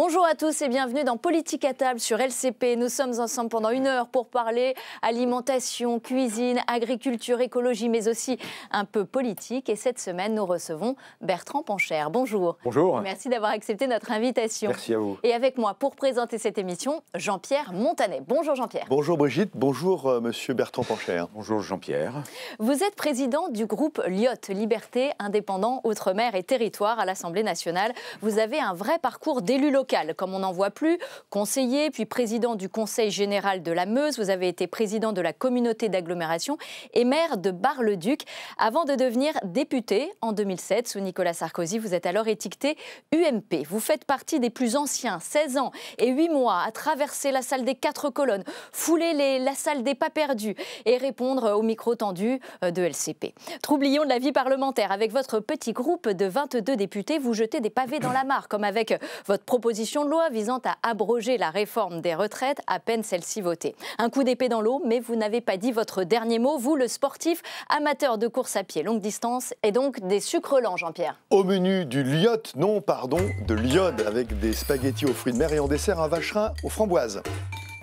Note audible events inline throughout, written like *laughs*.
Bonjour à tous et bienvenue dans Politique à table sur LCP. Nous sommes ensemble pendant une heure pour parler alimentation, cuisine, agriculture, écologie, mais aussi un peu politique. Et cette semaine, nous recevons Bertrand Pancher. Bonjour. Bonjour. Merci d'avoir accepté notre invitation. Merci à vous. Et avec moi pour présenter cette émission, Jean-Pierre Montanet. Bonjour Jean-Pierre. Bonjour Brigitte. Bonjour euh, Monsieur Bertrand Pancher. Bonjour Jean-Pierre. Vous êtes président du groupe LIOT, Liberté, Indépendant, Outre-mer et Territoire à l'Assemblée nationale. Vous avez un vrai parcours d'élu local comme on n'en voit plus, conseiller, puis président du Conseil général de la Meuse, vous avez été président de la communauté d'agglomération et maire de Bar-le-Duc, avant de devenir député en 2007 sous Nicolas Sarkozy. Vous êtes alors étiqueté UMP. Vous faites partie des plus anciens, 16 ans et 8 mois, à traverser la salle des quatre colonnes, fouler les, la salle des pas perdus et répondre au micro tendu euh, de LCP. Troublions de la vie parlementaire. Avec votre petit groupe de 22 députés, vous jetez des pavés dans la mare, comme avec votre proposition proposition de loi visant à abroger la réforme des retraites, à peine celle-ci votée. Un coup d'épée dans l'eau, mais vous n'avez pas dit votre dernier mot, vous, le sportif amateur de course à pied longue distance et donc des sucres lents, Jean-Pierre. Au menu du liotte, non, pardon, de l'iode avec des spaghettis aux fruits de mer et en dessert un vacherin aux framboises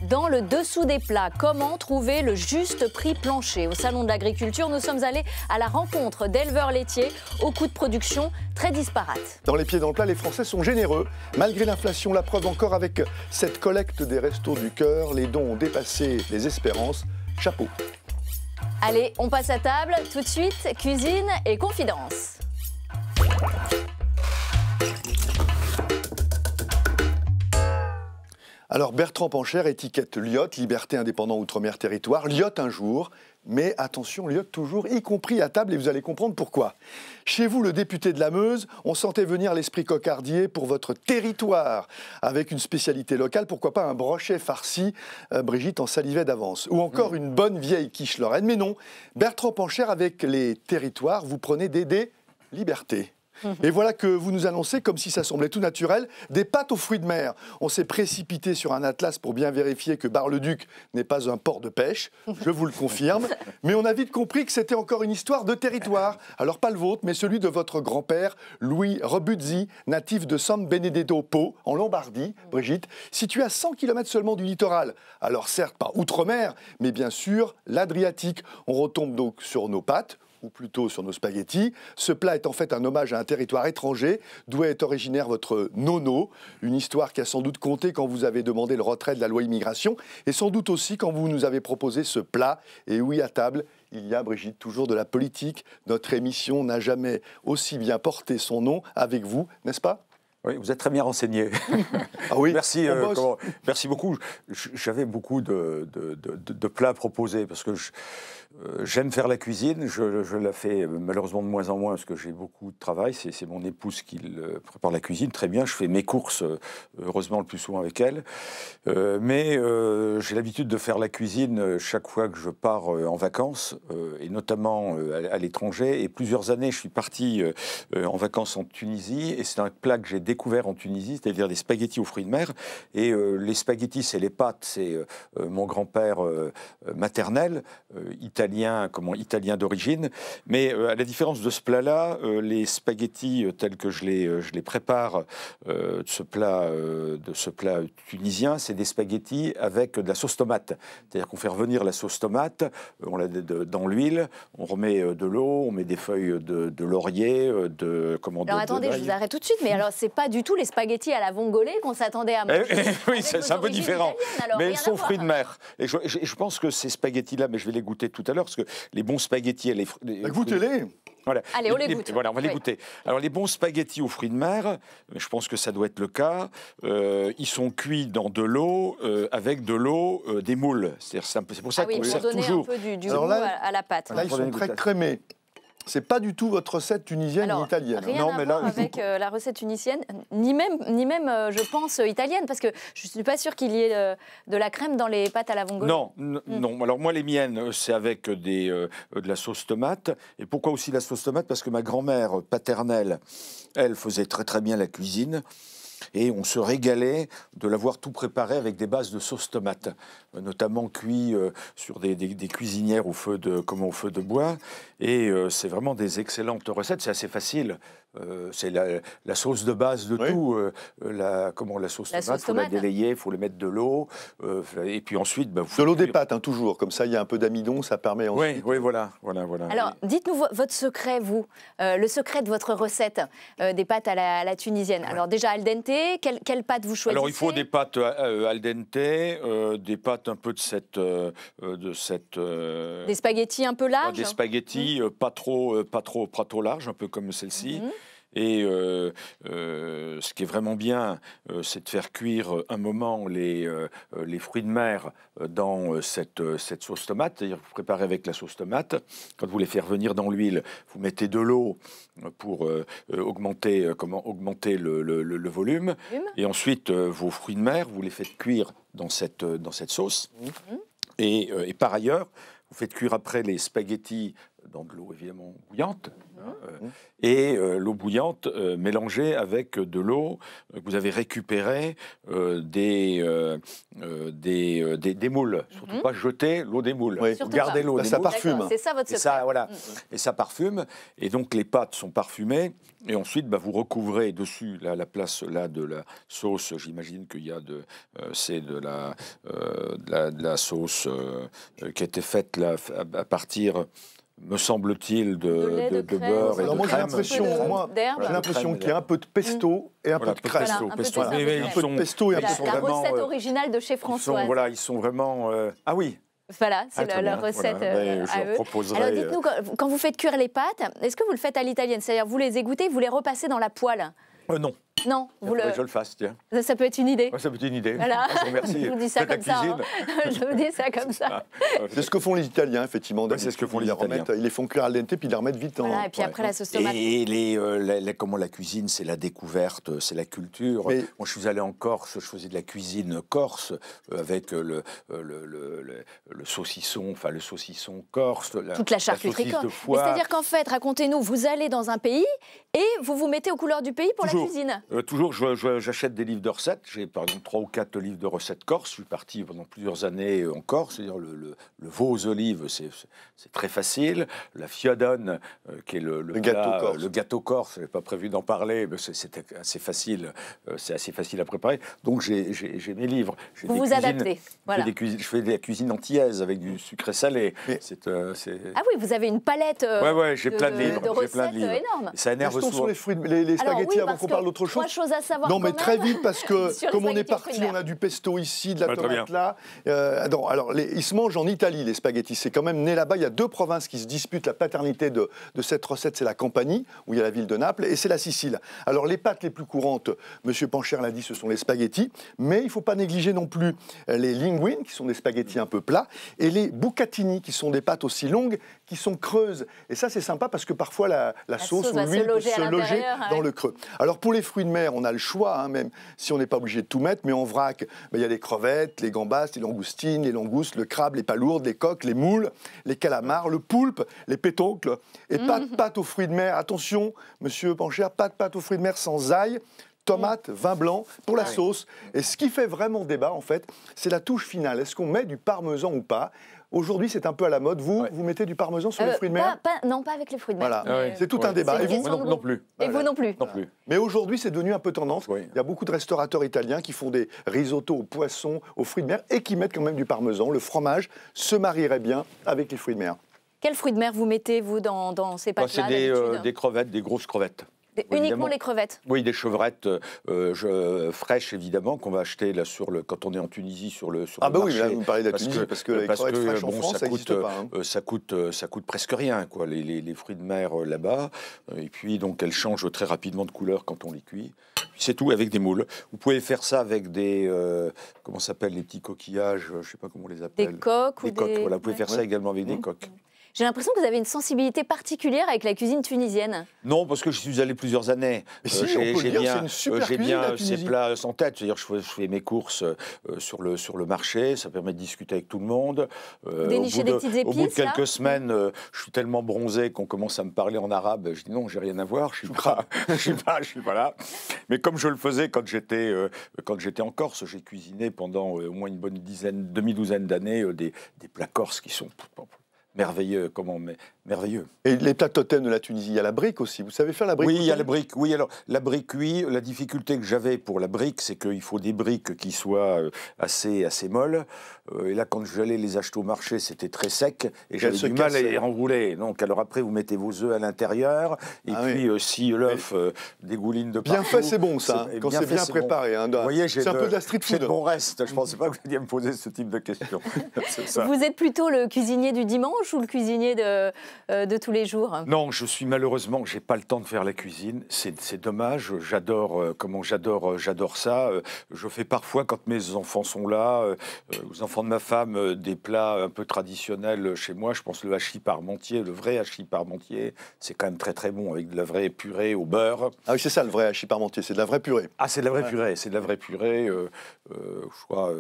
dans le dessous des plats. Comment trouver le juste prix plancher Au Salon de l'Agriculture, nous sommes allés à la rencontre d'éleveurs laitiers aux coûts de production très disparates. Dans les pieds dans le plat, les Français sont généreux. Malgré l'inflation, la preuve encore avec cette collecte des restos du cœur, les dons ont dépassé les espérances. Chapeau. Allez, on passe à table tout de suite, cuisine et confidence. Alors Bertrand Pancher, étiquette Lyotte, liberté, indépendant, outre-mer, territoire. Lyotte un jour, mais attention, Lyotte toujours, y compris à table, et vous allez comprendre pourquoi. Chez vous, le député de la Meuse, on sentait venir l'esprit cocardier pour votre territoire, avec une spécialité locale, pourquoi pas un brochet farci, euh, Brigitte en salivait d'avance, ou encore une bonne vieille quiche lorraine. Mais non, Bertrand Pancher, avec les territoires, vous prenez des, dés, liberté Mhm. Et voilà que vous nous annoncez, comme si ça semblait tout naturel, des pâtes aux fruits de mer. On s'est précipité sur un atlas pour bien vérifier que Bar-le-Duc n'est pas un port de pêche, je vous le confirme. *laughs* Mais on a vite compris que c'était encore une histoire de territoire. Alors pas le vôtre, mais celui de votre grand-père, Louis Robuzzi, natif de San Benedetto Po, en Lombardie, Brigitte, situé à 100 km seulement du littoral. Alors certes, pas outre-mer, mais bien sûr l'Adriatique. On retombe donc sur nos pattes ou plutôt sur nos spaghettis. Ce plat est en fait un hommage à un territoire étranger d'où est originaire votre nono, une histoire qui a sans doute compté quand vous avez demandé le retrait de la loi immigration et sans doute aussi quand vous nous avez proposé ce plat. Et oui, à table, il y a, Brigitte, toujours de la politique. Notre émission n'a jamais aussi bien porté son nom avec vous, n'est-ce pas oui, vous êtes très bien renseigné. *laughs* ah oui, merci, euh, merci beaucoup. J'avais beaucoup de, plats proposés parce que euh, j'aime faire la cuisine. Je, la fais euh, malheureusement de moins en moins parce que j'ai beaucoup de travail. C'est mon épouse qui prépare la cuisine très bien. Je fais mes courses, heureusement, le plus souvent avec elle. mais j'ai l'habitude de faire la cuisine chaque fois que je pars en vacances et notamment à, à l'étranger. Et plusieurs années, je suis parti en vacances en Tunisie et c'est un plat que j'ai découvert découvert en Tunisie, c'est-à-dire des spaghettis aux fruits de mer. Et euh, les spaghettis, c'est les pâtes, c'est euh, euh, mon grand-père maternel, italien, comment, italien d'origine. Mais à la différence de ce plat-là, les spaghettis tels que je les, je les prépare de ce plat, de ce plat tunisien, c'est des spaghettis avec de la sauce tomate. C'est-à-dire qu'on fait revenir la sauce tomate, on la dans l'huile, on remet de l'eau, on met des feuilles de, laurier, de comment. Alors attendez, je vous arrête tout de suite, mais alors c'est pas du tout les spaghettis à la vongolée qu'on s'attendait à eh, manger. Eh, oui, c'est un peu différent. mais ils sont fruits de mer. Et je, pense que ces spaghettis-là, mais je vais les goûter tout à l'heure, parce que les bons spaghettis les, bah, Goûtez-les voilà. Allez, on les, goûte. Voilà, on va les goûter. Alors, les bons spaghettis aux fruits de mer, je pense que ça doit être le cas, euh, ils sont cuits dans de l'eau, euh, avec de l'eau, euh, des moules. C'est pour ça ah oui, qu'on sert toujours. Un peu du, du goût à, la pâte. Là, ils sont très crémés. C'est pas du tout votre recette tunisienne ou italienne. non, mais voir là, avec euh, la recette tunisienne, ni même, ni même, euh, je pense, euh, italienne, parce que je ne suis pas sûr qu'il y ait de la crème dans les pâtes à la vongole. Non, hmm. non. Alors moi, les miennes, c'est avec de la sauce tomate. Et pourquoi aussi la sauce tomate Parce que ma grand-mère paternelle, elle faisait très très bien la cuisine et on se régalait de l'avoir tout préparé avec des bases de sauce tomate, notamment cuit euh, sur des, cuisinières au feu de, comment, feu de bois. Et euh, c'est vraiment des excellentes recettes, c'est assez facile. Euh, c'est la, sauce de base de tout. la, comment la sauce tomate, il faut la délayer, il faut le mettre de l'eau. et puis ensuite. Ben, de l'eau des pâtes, hein, toujours. Comme ça, il y a un peu d'amidon, ça permet ensuite. Oui, oui voilà, voilà, voilà. Alors, dites-nous votre secret, vous, le secret de votre recette des pâtes à la, tunisienne. Alors, déjà, al dente, quelles, pâtes vous choisissez Alors, il faut des pâtes euh, al dente, euh, des pâtes un peu de cette... Euh, de des spaghettis un peu larges Des spaghettis mmh. pas, trop, pas, trop, pas trop larges, un peu comme celle-ci. Mmh. Et euh, euh, ce qui est vraiment bien, euh, c'est de faire cuire un moment les, fruits de mer dans cette, sauce tomate. C'est-à-dire vous préparez avec la sauce tomate. Quand vous les faites revenir dans l'huile, vous mettez de l'eau pour augmenter, comment, augmenter le, volume. Et ensuite, vos fruits de mer, vous les faites cuire dans cette, dans cette sauce. Mm-hmm. Et, et par ailleurs, vous faites cuire après les spaghettis dans de l'eau évidemment bouillante. Hein, euh, mmh. Et euh, l'eau bouillante euh, mélangée avec de l'eau que vous avez récupérée des, des, des, moules. Mmh. Surtout pas jeter l'eau des moules. Vous Gardez l'eau ça moules. parfume. ça Et ça, voilà. Mmh. Et ça parfume. Et donc les pâtes sont parfumées. Et ensuite, bah, vous recouvrez dessus la place là de la sauce. J'imagine qu'il y a de, c'est de, la, de la sauce qui a été faite là, à partir me semble-t-il, de, de, beurre et de J'ai l'impression qu'il y a un peu de pesto et un peu de crème. un pesto, peu un peu de pesto et un peu de crème. La recette euh, originale de chez François. voilà, ils sont vraiment... Euh, ah oui voilà, c'est ah, la recette voilà. Ben, euh, à Alors dites-nous, quand, vous faites cuire les pâtes, est-ce que vous le faites à l'italienne C'est-à-dire, vous les égouttez, vous les repassez dans la poêle Non. Non, vous Je le fasse, tiens. Ça, peut être une idée. Ça peut être une idée. Voilà. Je vous *laughs* dis ça comme ça. Hein. *laughs* Je vous dis ça comme ça. Ah, c'est ce que font les Italiens, effectivement. c'est ce que font les, Italiens. Ils les font cuire à puis ils les remettent vite en... et puis après la sauce tomate. Et euh, les, comment la cuisine, c'est la découverte, c'est la culture. Moi, je suis allé en Corse, je faisais de la cuisine corse euh, avec euh, le le, le, le, saucisson, enfin le saucisson corse. La, Toute la charcuterie corse. C'est-à-dire qu'en fait, racontez-nous, vous allez dans un pays et vous vous mettez aux couleurs du pays pour la cuisine. Euh, toujours, j'achète des livres de recettes. J'ai par exemple trois ou quatre livres de recettes corse. Je suis parti pendant plusieurs années euh, en Corse. C'est-à-dire le, veau aux olives, c'est très facile. La fiadone, euh, qui est le, gâteau corse. Le gâteau corse, je pas prévu d'en parler, mais assez facile. c'est assez facile à préparer. Donc j'ai mes livres. Vous vous adaptez. Je, fais de la cuisine antillaise avec du sucré salé. ah oui, vous avez une palette ouais, ouais, de, plein de, livres, de recettes plein de livres. énorme. Ça énerve souvent. Sur les fruits, les, les spaghettis avant qu'on parle d'autre chose trois choses à savoir. Non, mais très vite, parce que *laughs* comme on est parti, on a du pesto ici, de la tomate là. Euh, alors, ils se mangent en Italie, les spaghettis. C'est quand même né là-bas. Il y a deux provinces qui se disputent la paternité de, cette recette. C'est la Campanie, où il y a la ville de Naples, et c'est la Sicile. Alors, les pâtes les plus courantes, M. Pancher l'a dit, ce sont les spaghettis. Mais il ne faut pas négliger non plus les linguines, qui sont des spaghettis un peu plats, et les bucatini, qui sont des pâtes aussi longues, qui sont creuses. Et ça, c'est sympa parce que parfois, la, sauce, ou l'huile se loger, se loger dans le creux. Alors, pour les fruits mer, on a le choix, hein, même si on n'est pas obligé de tout mettre, mais en vrac, ben, il y a les crevettes, les gambas, les langoustines, les langoustes, le crabe, les palourdes, les coques, les moules, les calamars, le poulpe, les pétoncles, et pas de mhm. pâte aux fruits de mer. Attention, monsieur Pancher, pas de pâte aux fruits de mer sans ail, tomate, vin blanc pour la ah sauce. Et ce qui fait vraiment débat, en fait, c'est la touche finale. Est-ce qu'on met du parmesan ou pas Aujourd'hui, c'est un peu à la mode. Vous, vous mettez du parmesan sur le euh, les fruits de mer Non, pas avec les fruits de mer. Voilà. Ah c'est tout un débat. Et vous non, plus. Et vous non plus. Non plus. Mais aujourd'hui, c'est devenu un peu tendance. Il y a beaucoup de restaurateurs italiens qui font des risottos aux poissons, aux fruits de mer et qui mettent quand même du parmesan. Le fromage se marierait bien avec les fruits de mer. Quels fruits de mer vous mettez, vous, dans, ces bah, pâtes-là C'est euh, des, crevettes, des grosses crevettes uniquement les crevettes Oui, des chevrettes euh, euh, je, fraîches, évidemment, qu'on va acheter là, sur le, quand on est en Tunisie sur le Ah, bah oui, vous parlez de Tunisie, parce que, fraîches en ça, coûte, hein. euh, ça, coûte, ça coûte presque rien, quoi, les, les, fruits de mer là-bas. Et puis, donc, elles changent très rapidement de couleur quand on les cuit. C'est tout avec des moules. Vous pouvez faire ça avec des euh, comment s'appelle les petits coquillages, je sais pas comment on les appelle. Des coques ou des... coques. Voilà, vous pouvez faire ça également avec des coques. J'ai l'impression que vous avez une sensibilité particulière avec la cuisine tunisienne. Non, parce que je suis allé plusieurs années. Euh, j'ai bien, euh, j'ai bien ces plats sans tête. C'est-à-dire, je, fais mes courses euh, sur, le, sur le marché. Ça permet de discuter avec tout le monde. Dénicher petites Au bout de quelques semaines, je suis tellement bronzé qu'on commence à me parler en arabe. Je dis non, j'ai rien à voir. Je suis pas, *laughs* suis pas, là. Mais comme je le faisais quand j'étais quand j'étais en Corse, j'ai cuisiné pendant au moins une bonne dizaine, demi-douzaine d'années des, des plats corses qui sont merveilleux, comment mais, merveilleux. Et les plats totems de la Tunisie, il y a la brique aussi. Vous savez faire la brique Oui, il y a la brique. Oui, alors la brique, oui. La difficulté que j'avais pour la brique, c'est qu'il faut des briques qui soient euh, assez assez molles. Euh, et là, quand j'allais les acheter au marché, c'était très sec et j'avais du mal à les enrouler. Donc, alors après, vous mettez vos œufs à l'intérieur et ah puis euh, si l'œuf dégouline de partout. Bien fait, c'est bon ça. Quand c'est bien, préparé. Hein, Vous voyez, c'est un peu de la street food. C'est bon reste. Je ne pensais pas que vous alliez me poser ce type de questions. *laughs* vous êtes plutôt le cuisinier du dimanche ou le cuisinier de, euh, tous les jours Non, je suis malheureusement, j'ai pas le temps de faire la cuisine. C'est dommage. J'adore, euh, comment j'adore, euh, j'adore ça. Je fais parfois quand mes enfants sont là, aux enfants de ma femme, des plats un peu traditionnels chez moi. Je pense le hachis parmentier, le vrai hachis parmentier, c'est quand même très très bon avec de la vraie purée au beurre. Ah oui, c'est ça le vrai hachis parmentier, c'est de la vraie purée. Ah, c'est de la vraie purée, c'est de la vraie purée, euh, je crois,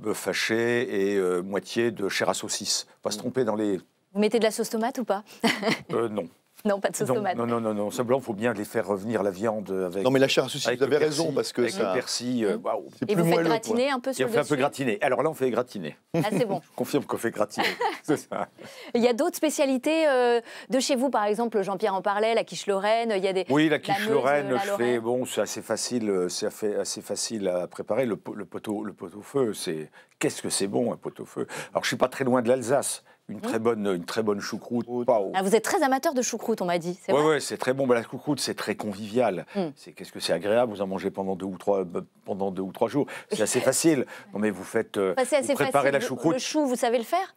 bœuf haché et moitié de chair à saucisse. Pas dans les. Vous mettez de la sauce tomate ou pas *laughs* euh, Non. Non, pas de sauce tomate. Non, non, non, non. Simplement, il faut bien les faire revenir la viande avec. Non, mais la chair à vous avez raison, parce que avec Le persil, euh, mmh. Et vous faites gratiner un peu sur Et on fait un peu gratiner. Alors là, on fait gratiner. Ah, c'est bon. *laughs* Je confirme qu'on fait gratiner. *laughs* c'est ça. Il y a d'autres spécialités euh, de chez vous, par exemple, Jean-Pierre en parlait, la quiche lorraine. Il y a des. Oui, la quiche lorraine, je Bon, c'est assez facile, c'est assez facile à préparer. Le, le poteau, le feu, c'est qu'est-ce que c'est bon un pot-au-feu. Alors je suis pas très loin de l'Alsace, une mmh. très bonne, une très bonne choucroute. Ah, vous êtes très amateur de choucroute, on m'a dit. Oui, c'est très bon. Bah, la choucroute, c'est très convivial. Mmh. C'est qu'est-ce que c'est agréable. Vous en mangez pendant deux ou trois, euh, pendant deux ou trois jours. C'est assez *laughs* facile. Non, mais vous faites, euh, bah, préparer la choucroute. Le chou, vous savez le faire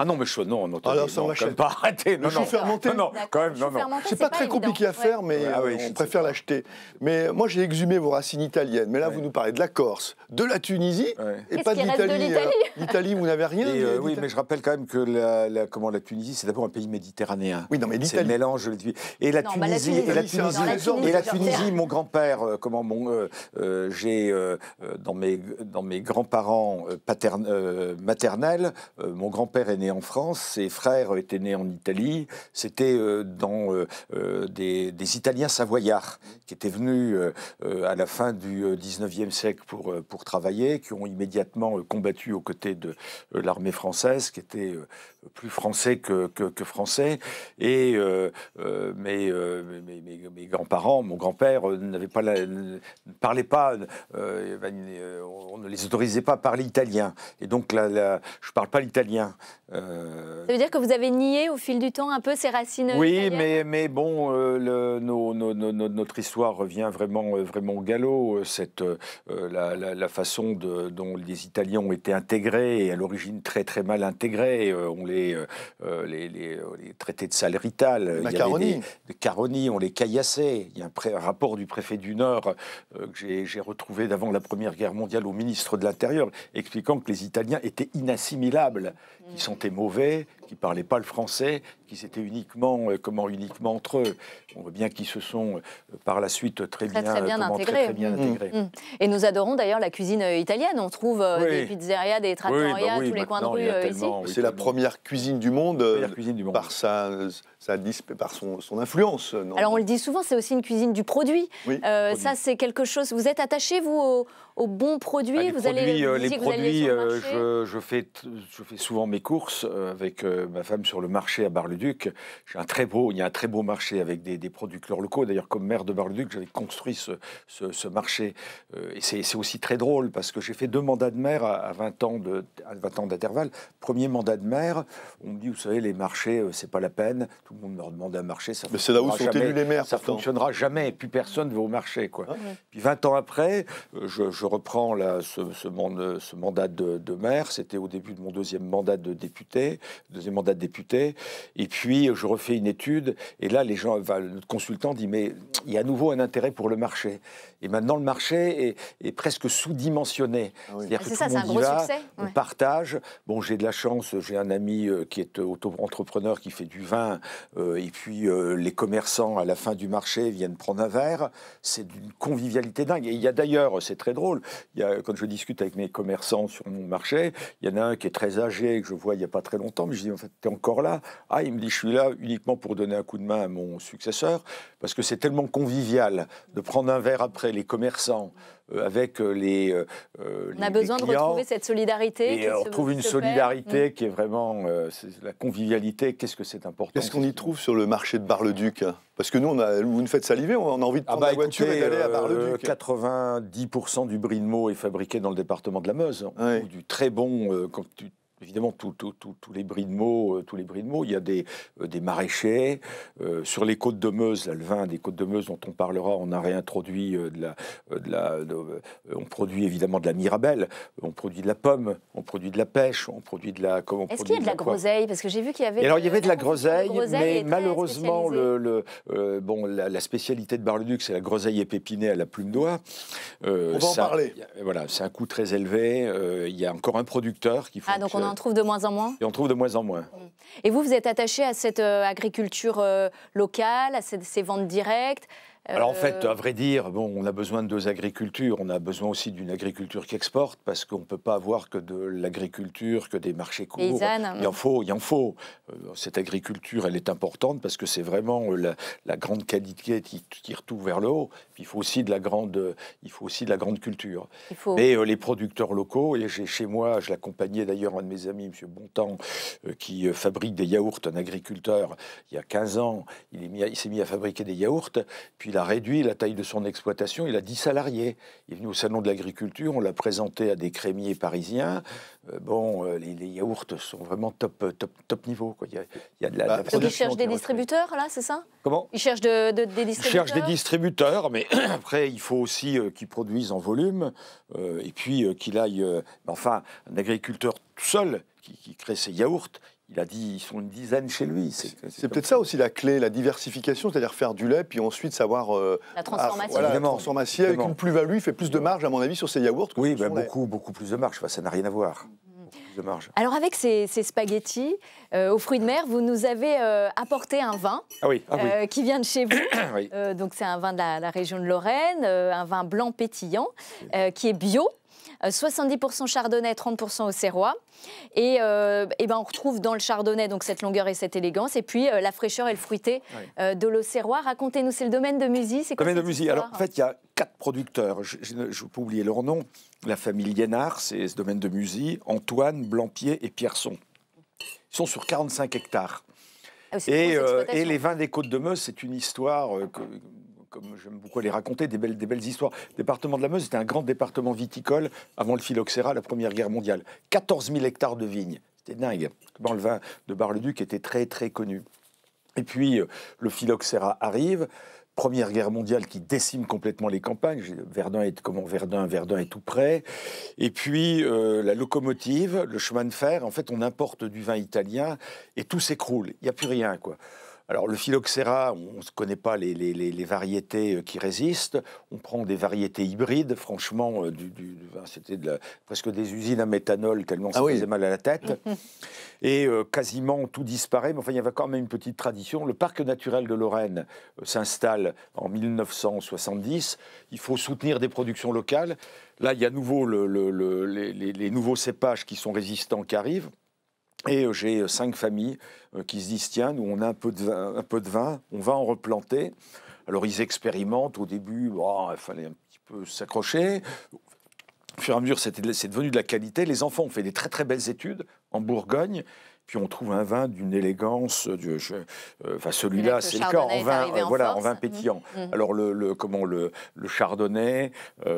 ah non, mais je, non, non, ah, on peut pas arrêter. Je suis fermenté Non, quand non, C'est pas, très compliqué à faire, mais je ah euh, on préfère l'acheter. Mais euh, moi, j'ai exhumé vos racines italiennes. Mais là, vous nous parlez de la Corse, de la Tunisie, et pas de l'Italie. Euh, *laughs* L'Italie, vous n'avez rien. oui, mais je rappelle quand même que la, comment, la Tunisie, c'est d'abord un pays méditerranéen. Oui, non, mais l'Italie. C'est mélange. Et la Tunisie, et la bah, Tunisie, et la Tunisie, mon grand-père, comment mon, j'ai dans mes dans mes grands-parents maternels, mon grand-père est né en France, ses frères étaient nés en Italie. C'était euh, dans euh, euh, des, Italiens savoyards qui étaient venus à la fin du 19e siècle pour, pour travailler, qui ont immédiatement combattu aux côtés de l'armée française, qui était plus français que, français. Et mes, grands-parents, mon grand-père, n'avait pas ne parlaient pas, on ne les autorisait pas à parler italien. Et donc, je ne parle pas l'italien. Euh, Ça veut dire que vous avez nié au fil du temps un peu ces racines Oui, mais, mais bon, euh, notre histoire revient vraiment, euh, vraiment au galop. Cette, la, façon dont les Italiens ont été intégrés, et à l'origine très très mal intégrés, on les, les, traitait de saleritales, De Macaroni. on les caillassait. Il y a un, un rapport du préfet du Nord que j'ai retrouvé d'avant la Première Guerre mondiale au ministre de l'Intérieur, expliquant que les Italiens étaient inassimilables qui sentaient mauvais, qui ne parlaient pas le français, qui s'étaient uniquement, euh, comment, uniquement entre eux. On voit bien qu'ils se sont euh, par la suite très, bien, intégrés. Très, bien mmh. intégrés. Mmh. Et nous adorons d'ailleurs la cuisine euh, italienne. On trouve des pizzerias, des trattorias, bah tous les coins de rue ici. C'est la première cuisine du monde, par, sa, par son, son influence. Alors on le dit souvent, c'est aussi une cuisine du produit. produit. Ça, c'est quelque chose. Vous êtes attaché, vous, au, aux bons produits ah, les Vous produits, euh, allez les produits, euh, je, fais, je fais souvent mes courses euh, avec ma femme sur le marché à Bar-le-Duc. J'ai un très beau, il y a un très beau marché avec des, des producteurs locaux. D'ailleurs, comme maire de Bar-le-Duc, j'avais construit ce, marché. et c'est aussi très drôle parce que j'ai fait deux mandats de maire à, 20 ans de, 20 ans d'intervalle. Premier mandat de maire, on me dit, vous savez, les marchés, c'est pas la peine. Tout le monde me demande un marché. Ça Mais c'est là où sont élus les maires. Ça ne fonctionnera jamais. Et puis personne ne va au marché, quoi. Ah puis 20 ans après, je je reprends ce, ce, mandat de, maire, c'était au début de mon deuxième mandat de député, deuxième mandat de député, et puis je refais une étude, et là, les gens, notre consultant dit, mais il y a à nouveau un intérêt pour le marché. Et maintenant, le marché est, presque sous-dimensionné. Ah ah, cest ça, c'est un monde succès. on partage. Bon, j'ai de la chance, j'ai un ami euh, qui est euh, auto-entrepreneur, qui fait du vin, euh, et puis les commerçants, à la fin du marché, viennent prendre un verre. C'est d'une convivialité dingue. Et il y a d'ailleurs, c'est très drôle, quand je discute avec mes commerçants sur mon marché, il y en a un qui est très âgé, que je vois il n'y a pas très longtemps, mais je dis, en fait, encore là Ah, il me dit, je suis là uniquement pour donner un coup de main à mon successeur, parce que c'est tellement convivial de prendre un verre après les commerçants. Euh, avec euh, les. Euh, on a besoin de retrouver cette solidarité. Et on retrouve une solidarité mm. qui est vraiment la convivialité. Qu'est-ce que c'est important Qu'est-ce qu'on y trouve sur le marché de Bar-le-Duc Parce que nous, on a, vous nous faites saliver, on a envie de ah prendre bah, la d'aller à Bar-le-Duc. 90% du brie de Meaux est fabriqué dans le département de la Meuse. Hein, du très bon. quand tu évidemment tous les bris de mots, euh, tous les de mots. Il y a des, euh, des maraîchers euh, sur les côtes de Meuse, la le vin des côtes de Meuse dont on parlera. On a réintroduit de la, de la on produit évidemment de la mirabelle, on produit de la pomme, on produit de la pêche, on produit de la Est-ce qu'il y a de, la groseille Parce que j'ai vu qu'il y avait. alors il y avait de la groseille, mais malheureusement le, bon la, spécialité de Bar-le-Duc c'est la groseille épépinée à la plume d'oie. on va en parler. voilà, c'est un coût très élevé. Il y a encore un producteur qui. faut... Ah, on trouve de moins en moins Et on trouve de moins en moins. Et vous, vous êtes attaché à cette euh, agriculture euh, locale, à ces ventes directes alors en fait, euh. à vrai dire, bon, on a besoin de deux agricultures. On a besoin aussi d'une agriculture qui exporte parce qu'on ne peut pas avoir que de l'agriculture, que des marchés courts. Il en faut, il en faut. Euh, cette agriculture, elle est importante parce que c'est vraiment euh, la, grande qualité qui tire tout vers le haut. il faut aussi de la grande, il faut aussi de la grande culture. Mais les producteurs locaux, et j'ai chez moi, je l'accompagnais d'ailleurs un de mes amis, monsieur Bontemps, qui fabrique des yaourts, un agriculteur, il y a 15 ans, il s'est mis, mis à fabriquer des yaourts. Puis il a réduit la taille de son exploitation, il a 10 salariés. Il est venu au Salon de l'Agriculture, on l'a présenté à des crémiers parisiens. Euh, bon, euh, les, yaourts sont vraiment euh, top, top, niveau. Quoi. Il, y a, de la, bah, des distributeurs, là, c'est ça Comment Il cherche des distributeurs des distributeurs, mais *clears throat* après, il faut aussi qu'ils produisent en volume, et puis qu'il aille... enfin, un agriculteur tout seul qui crée ses yaourts, il a dit, ils sont une dizaine chez lui. C'est peut-être ça aussi la clé, la diversification, c'est-à-dire faire du lait, puis ensuite savoir. Euh, la ah, transformation. la transformation avec une plus-value, il fait plus de marge, à mon avis, sur ces yaourts. Oui, ben beaucoup, beaucoup plus de marge. ça n'a rien à voir. Mm-hmm. De marge. Alors avec ces, spaghettis euh, aux fruits de mer, vous nous avez euh, apporté un vin ah ah qui vient de chez vous. *coughs* donc c'est un vin de la région de Lorraine, un vin blanc pétillant qui est bio. 70% euh, chardonnay, 30% auxerrois. Et, et, euh, eh ben on retrouve dans le chardonnay donc cette longueur et cette élégance, et puis euh, la fraîcheur et le fruité de l'auxerrois. Racontez-nous, c'est le domaine de Musy. C'est domaine de Musy. Alors en fait, il y a quatre producteurs. Je, ne peux peux oublier leur nom. La famille Liénard, c'est ce domaine de Musy. Antoine, Blampier et Pierson. Ils sont sur 45 hectares. Ah et, les vins des Côtes de Meuse, c'est une histoire comme j'aime beaucoup les raconter, des belles, des histoires. département de la Meuse, c'était un grand département viticole avant le phylloxéra, la Première Guerre mondiale. 14 000 hectares de vignes. C'était dingue. le vin de Bar-le-Duc était très, très connu. Et puis, euh, le phylloxéra arrive. Première guerre mondiale qui décime complètement les campagnes. Verdun est comment Verdun, Verdun est tout près. Et puis euh, la locomotive, le chemin de fer. En fait, on importe du vin italien et tout s'écroule. Il n'y a plus rien, quoi. Alors le phylloxéra, on ne connaît pas les, variétés euh, qui résistent. On prend des variétés hybrides, franchement, euh, du, c'était de presque des usines à méthanol, tellement ah ça faisait mal à la tête. *laughs* Et euh, quasiment tout disparaît, mais enfin il y avait quand même une petite tradition. Le parc naturel de Lorraine s'installe en 1970. Il faut soutenir des productions locales. Là, il y a nouveau les nouveaux cépages qui sont résistants qui arrivent. Et euh, j'ai euh, cinq familles euh, qui se disent tiens, nous on a un peu, de vin, un peu de vin, on va en replanter. Alors ils expérimentent au début, bah, il fallait un petit peu s'accrocher. Au fur et à mesure, c'est devenu de la qualité. Les enfants ont fait des très très belles études en Bourgogne puis on trouve un vin d'une élégance. Euh, euh, enfin, celui-là, c'est le, cas en vin, euh, voilà, en vin mhm. pétillant. Mhm. Alors le, comment le, chardonnay, qui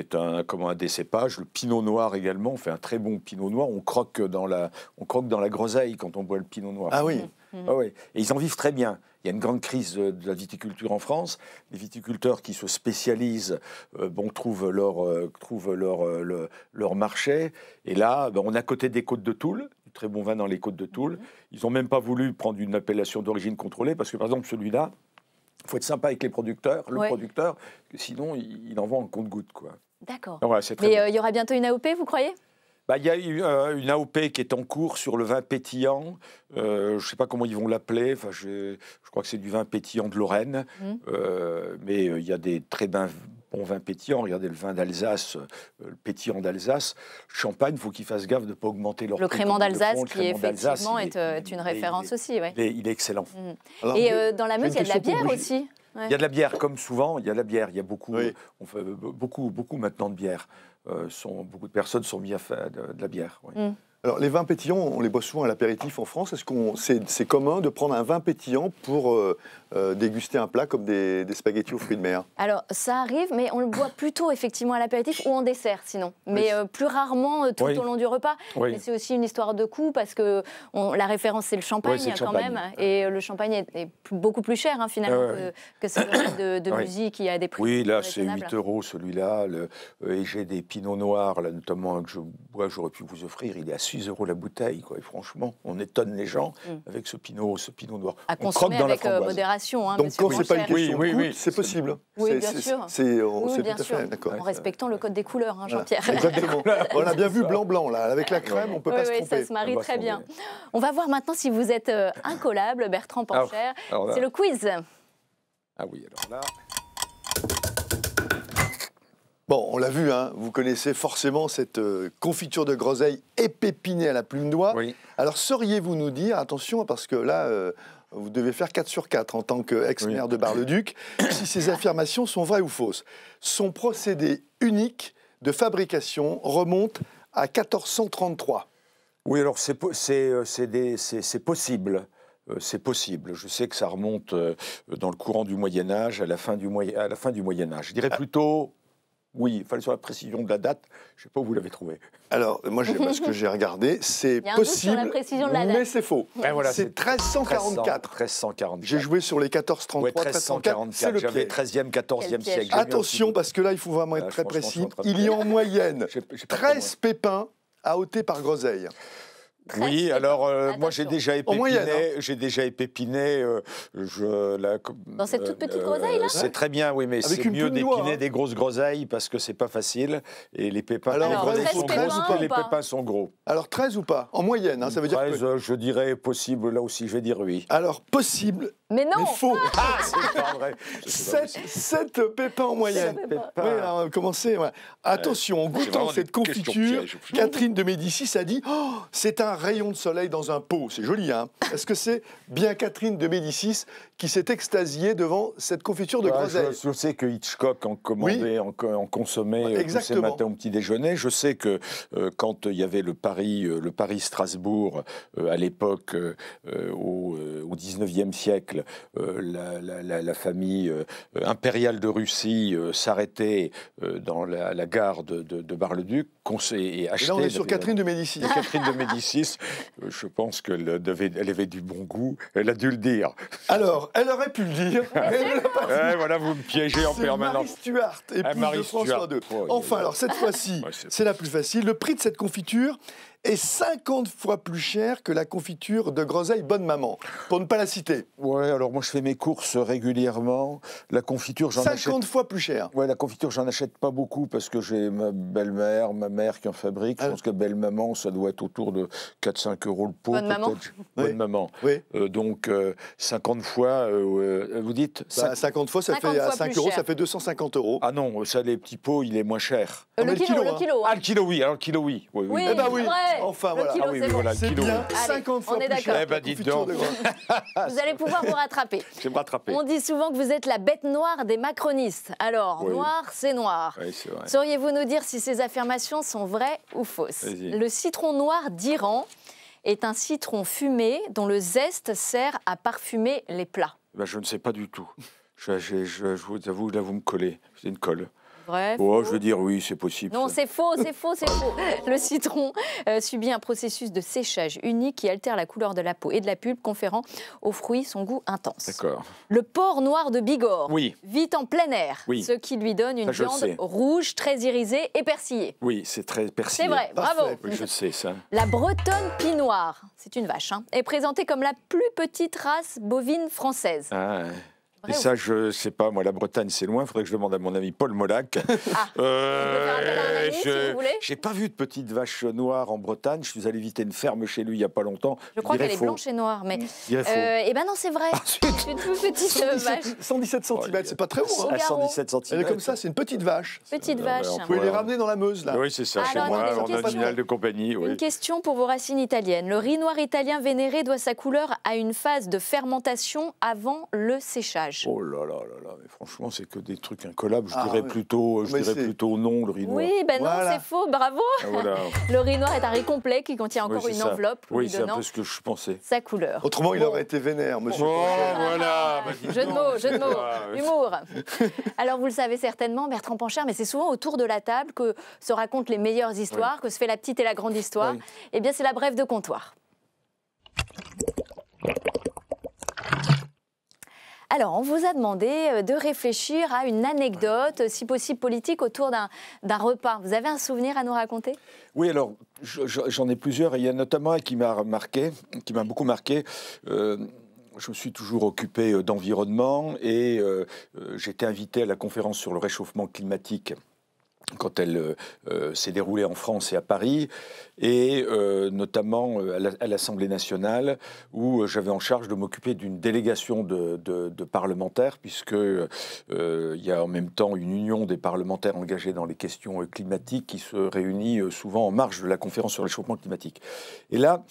est un comment un des cépages, le pinot noir également. On fait un très bon pinot noir. On croque dans la, on croque dans la groseille quand on boit le pinot noir. Ah oui. Mhm. Ah oui. Et ils en vivent très bien. Il y a une grande crise de la viticulture en France. Les viticulteurs qui se spécialisent bon, trouvent, leur, leur, leur, marché. Et là, ben, on est à côté des côtes de Toul très bon vin dans les côtes de Toul. Mhm. Ils n'ont même pas voulu prendre une appellation d'origine contrôlée parce que, par exemple, celui-là, il faut être sympa avec les producteurs, le producteur, sinon il, en vend en compte-goutte. D'accord. Mais euh, il y aura bientôt une AOP, vous croyez bah, il y a euh, une AOP qui est en cours sur le vin pétillant. Euh, je ne sais pas comment ils vont l'appeler. Enfin, je, je, crois que c'est du vin pétillant de Lorraine. Mhm. mais il y a des très bains bon vin pétillant. Regardez le vin d'Alsace, euh, le pétillant d'Alsace. Champagne, faut qu'ils fassent gaffe de ne pas augmenter leur Le crément d'Alsace, qui effectivement est, est, euh, est, une référence aussi. Il, est, excellent. Mm. Et euh, dans la Meuse, il y a de la bière aussi. Il y a de la bière, comme souvent, il y a de la bière. Il y a beaucoup, beaucoup, beaucoup maintenant de bière. sont, beaucoup de personnes sont mises à faire de, la bière. Mm. Alors, les vins pétillants, on les boit souvent à l'apéritif en France. Est-ce qu'on, c'est, c'est commun de prendre un vin pétillant pour euh, euh, déguster un plat comme des, spaghettis aux fruits de mer Alors, ça arrive, mais on le boit plutôt effectivement à l'apéritif ou en dessert, sinon. Mais euh, plus rarement tout au long du repas. Mais c'est aussi une histoire de coût parce que la référence c'est le champagne quand même, et le champagne est, beaucoup plus cher hein, finalement que, celui de, de musique qui a des prix. Oui, là c'est 8 euros celui-là, et j'ai des pinots noirs là notamment que je bois, j'aurais pu vous offrir. Il est à 6 euros la bouteille. Quoi. Et franchement, on étonne les gens mm. avec ce pinot, ce pinot noir. À on consommer dans avec la euh, modération. Hein, Donc quand c'est pas une question oui, oui, oui, c'est possible. Oui, bien sûr. C'est En respectant le code des couleurs, hein, Jean-Pierre. Exactement. *laughs* on a bien vu blanc-blanc, là. Avec la crème, on peut pas se tromper. ça se marie très bien. On va voir maintenant si vous êtes euh, incollable, Bertrand Pancher. C'est le quiz. Ah oui, alors là... Bon, on l'a vu, hein, vous connaissez forcément cette euh, confiture de groseille épépinée à la plume d'oie. Alors, sauriez-vous nous dire, attention, parce que là, euh, vous devez faire 4 sur 4 en tant qu'ex-maire de Bar-le-Duc, *coughs* si ces affirmations sont vraies ou fausses. Son procédé unique de fabrication remonte à 1433. Oui, alors c'est euh, possible c'est possible. Je sais que ça remonte dans le courant du Moyen Âge, à la fin du, Moyen, à la fin du Moyen Âge. Je dirais ah. plutôt oui, il fallait sur la précision de la date. Je ne sais pas où vous l'avez trouvé. Alors, moi, ce que j'ai regardé, c'est possible, mais c'est faux. Ben voilà, c'est 1344. 1344. J'ai joué sur les 1433, 1344. C'est J'avais 13e, 14e siècle. Attention, parce que là, il faut vraiment être très précis. Il y a en moyenne 13 pépins à ôter par groseille. Oui, alors euh, moi j'ai déjà épépiné, j'ai déjà épépiné. je, la, Dans cette toute euh, petite groseille là. Euh, c'est très bien, oui, mais c'est mieux d'épiner hein. des grosses groseilles parce que c'est pas facile et les pépins. Alors, alors les, sont pépins gros, ou pas les pépins sont gros. Alors 13 ou pas en moyenne, hein, ça veut dire. 13, que... je dirais possible. Là aussi, je vais dire oui. Alors possible. Mais non. Ah, *laughs* c'est pas vrai. 7, pépins en moyenne. Pépins. Oui, commencez. Attention, en goûtant cette confiture, Catherine de Médicis a dit oh, c'est un rayon de soleil dans un pot. C'est joli, hein Est-ce que c'est bien Catherine de Médicis qui s'est extasiée devant cette confiture de bah, je, sais que Hitchcock en commandait, en, consommait euh, tous matins au petit déjeuner. Je sais que euh, quand il y avait le Paris, euh, le Paris Strasbourg à l'époque, au, au, 19e siècle, la, famille impériale de Russie s'arrêtait dans la, gare de, Bar-le-Duc et achetait. Et là, on est sur Catherine de Médicis. Catherine de Médicis je pense qu'elle avait du bon goût. Elle a dû le dire. Alors, elle aurait pu le dire, *laughs* voilà, vous me piégez en permanence. Marie Stuart, et ah, François oh, II. Enfin, alors cette *laughs* fois-ci, c'est la plus facile. Le prix de cette confiture est 50 fois plus cher que la confiture de groseille Bonne Maman, pour ne pas la citer. Ouais, alors moi je fais mes courses régulièrement. La confiture, j'en achète. 50 fois plus cher. Ouais, la confiture, j'en achète pas beaucoup parce que j'ai ma belle-mère, ma mère qui en fabrique. Je ah pense que belle-maman, ça doit être autour de 4-5 euros le pot. Bonne maman. Bonne oui. maman. Oui. Euh, donc 50 euh, fois, euh, vous dites 50 bah, fois, ça fait, à 5 euros, ça fait 250 euros. Ah non, ça, les petits pots, il est moins cher. Ah, le, kilo, hein. Hein. Ah, le kilo, oui. Alors, kilo, oui. oui. Eh ben Enfin, voilà. Ah oui, le kilo. on est d'accord. Eh ben, dites *laughs* vous allez pouvoir vous rattraper. Je vais rattraper. On dit souvent que vous êtes la bête noire des macronistes. Alors, noir, c'est noir. Sauriez-vous nous dire si ces affirmations sont vraies ou fausses Le citron noir d'Iran est un citron fumé dont le zeste sert à parfumer les plats. Ben, je ne sais pas du tout. Je, vous avoue, là, vous me collez. C'est une colle oh, Je veux dire, oui, c'est possible. Non, c'est faux, c'est *laughs* faux, c'est faux. Le citron euh, subit un processus de séchage unique qui altère la couleur de la peau et de la pulpe, conférant au fruits son goût intense. D'accord. Le porc noir de Bigorre oui. vit en plein air, ce qui lui donne une viande rouge, très irisée et persillée. Oui, c'est très persillé. C'est vrai, bravo. je sais ça. La bretonne pie noire, c'est une vache, hein, est présentée comme la plus petite race bovine française. Ah, et ça, je sais pas, moi, la Bretagne, c'est loin, il faudrait que je demande à mon ami Paul Molac. *laughs* Ah, euh, je n'ai pas vu de petite vache noire en Bretagne. Je suis allé visiter une ferme chez lui il n'y a pas longtemps. Je, crois qu'elle est blanche et noire, mais. Euh, eh ben non, c'est vrai. c'est ah, une petite 117, *laughs* vache. 117 cm, c'est pas très haut. 117 hein. cm. Elle est comme ça, c'est une petite vache. Petite euh, vache. Ben, vous pouvez les ramener dans la Meuse, là. Oui, c'est ça, chez moi, en original de compagnie. Une question pour vos racines italiennes. Le riz noir italien vénéré doit sa couleur à une phase de fermentation avant le séchage. Oh là là là là, mais franchement, c'est que des trucs incollables. Je ah dirais plutôt, je plutôt non, le riz Oui, ben non, c'est faux, bravo. Ah, *laughs* le riz est un riz complet qui contient encore une enveloppe. Oui, c'est un peu ce que je pensais. Sa couleur. Autrement, il aurait été vénère, monsieur. Oh, voilà. Ah, bah, jeu de mots, jeu de mots, humour. *laughs* Alors, vous le savez certainement, Bertrand Pancher, mais c'est souvent autour de la table que se racontent les meilleures histoires, que se fait la petite et la grande histoire. Eh bien, c'est la brève de comptoir. Alors, on vous a demandé euh, de réfléchir à une anecdote, si possible politique, autour d'un repas. Vous avez un souvenir à nous raconter Oui, alors, j'en ai plusieurs. il y a notamment un qui m'a marqué, qui m'a beaucoup marqué. Euh, je me suis toujours occupé euh, d'environnement et j'étais invité à la conférence sur le réchauffement climatique quand elle euh, euh, s'est déroulée en France et à Paris, et euh, notamment à l'Assemblée nationale, où j'avais en charge de m'occuper d'une délégation de, parlementaires, puisqu'il y a en même temps une union des parlementaires engagés dans les questions climatiques qui se réunit souvent en marge de la conférence sur le réchauffement climatique. Et là,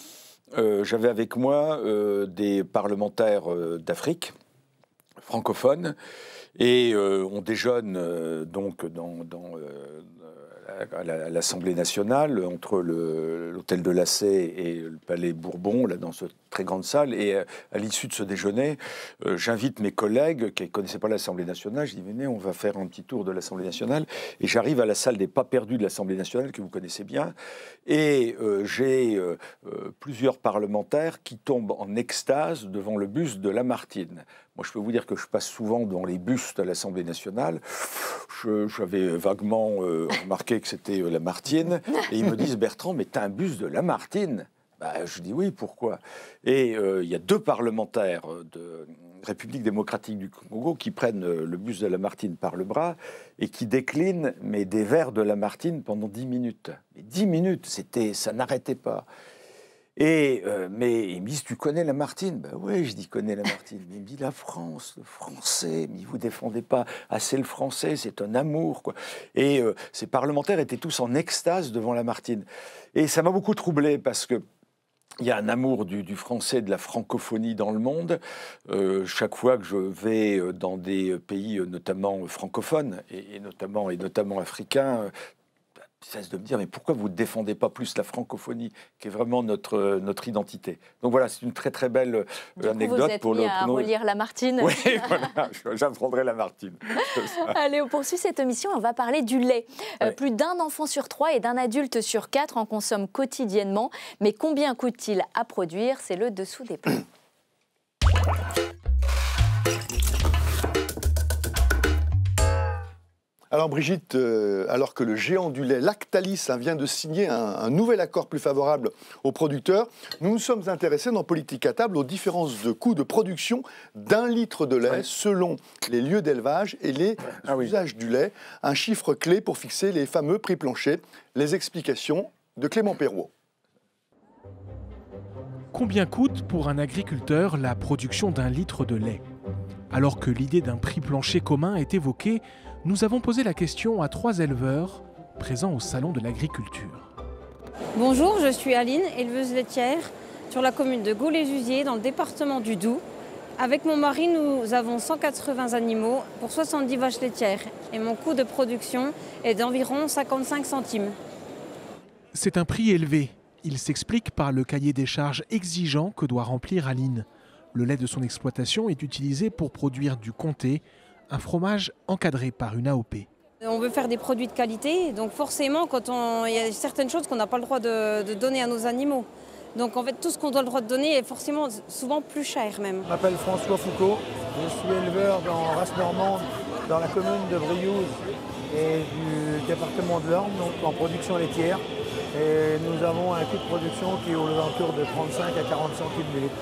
j'avais avec moi des parlementaires d'Afrique, francophones, et euh, on déjeune euh, donc dans, à euh, l'Assemblée nationale, entre l'hôtel de Lassay et le palais Bourbon, là, dans cette très grande salle. Et à, l'issue de ce déjeuner, j'invite mes collègues qui ne connaissaient pas l'Assemblée nationale. Je dis, venez, on va faire un petit tour de l'Assemblée nationale. Et j'arrive à la salle des pas perdus de l'Assemblée nationale, que vous connaissez bien. Et j'ai plusieurs parlementaires qui tombent en extase devant le bus de Lamartine. Moi, je peux vous dire que je passe souvent dans les bustes à l'Assemblée nationale. J'avais vaguement euh, remarqué que c'était euh, la Lamartine. *laughs* Et ils me disent, Bertrand, mais t'as un bus de Lamartine bah, Je dis oui, pourquoi Et euh, il y a deux parlementaires de République démocratique du Congo qui prennent le bus de Lamartine par le bras et qui déclinent mais des verres de Lamartine pendant dix minutes. Mais dix minutes, c'était, ça n'arrêtait pas. Et, euh, mais il me dit, tu connais Lamartine Ben oui, je dis, connais Lamartine. Mais il me dit, la France, le français, mais vous défendez pas assez le français, c'est un amour. Quoi. Et euh, ces parlementaires étaient tous en extase devant Lamartine. Et ça m'a beaucoup troublé parce que il y a un amour du, français, de la francophonie dans le monde. Euh, chaque fois que je vais dans des pays notamment francophones et notamment, et notamment africains, cesse de me dire, mais pourquoi vous ne défendez pas plus la francophonie, qui est vraiment notre, euh, notre identité Donc voilà, c'est une très très belle euh, anecdote vous êtes pour à relire Lamartine. Oui, *laughs* voilà, *laughs* j'apprendrai Lamartine. *laughs* Allez, on poursuit cette émission, on va parler du lait. Euh, plus d'un enfant sur trois et d'un adulte sur quatre en consomment quotidiennement, mais combien coûte-t-il à produire C'est le dessous des plans. *clears throat* Alors Brigitte, euh, alors que le géant du lait Lactalis hein, vient de signer un, nouvel accord plus favorable aux producteurs, nous nous sommes intéressés dans Politique à table aux différences de coûts de production d'un litre de lait selon les lieux d'élevage et les ah usages du lait, un chiffre clé pour fixer les fameux prix planchers. Les explications de Clément Perrault. Combien coûte pour un agriculteur la production d'un litre de lait Alors que l'idée d'un prix plancher commun est évoquée, nous avons posé la question à trois éleveurs présents au Salon de l'agriculture. Bonjour, je suis Aline, éleveuse laitière sur la commune de gaulle les dans le département du Doubs. Avec mon mari, nous avons 180 animaux pour 70 vaches laitières et mon coût de production est d'environ 55 centimes. C'est un prix élevé. Il s'explique par le cahier des charges exigeant que doit remplir Aline. Le lait de son exploitation est utilisé pour produire du comté, un fromage encadré par une AOP. On veut faire des produits de qualité, donc forcément, quand on, il y a certaines choses qu'on n'a pas le droit de, donner à nos animaux. Donc en fait, tout ce qu'on doit le droit de donner est forcément souvent plus cher même. Je m'appelle François Foucault, je suis éleveur dans race normande, dans la commune de Briouze et du département de l'Orne, donc en production laitière. Et nous avons un coût de production qui est aux alentours de 35 à 40 centimes de litre.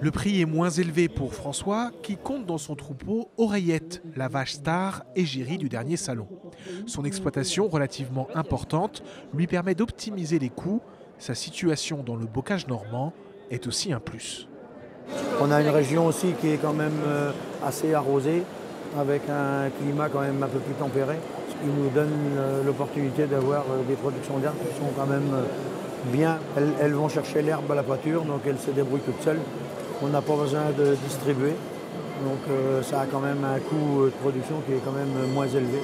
Le prix est moins élevé pour François, qui compte dans son troupeau Oreillette, la vache star égérie du dernier salon. Son exploitation, relativement importante, lui permet d'optimiser les coûts. Sa situation dans le bocage normand est aussi un plus. On a une région aussi qui est quand même euh, assez arrosée, avec un climat quand même un peu plus tempéré, ce qui nous donne euh, l'opportunité d'avoir euh, des productions d'herbes qui sont quand même bien. Elles, vont chercher l'herbe à la pâture, donc elles se débrouillent toutes seules. On n'a pas besoin de distribuer. Donc euh, ça a quand même un coût de production qui est quand même moins élevé.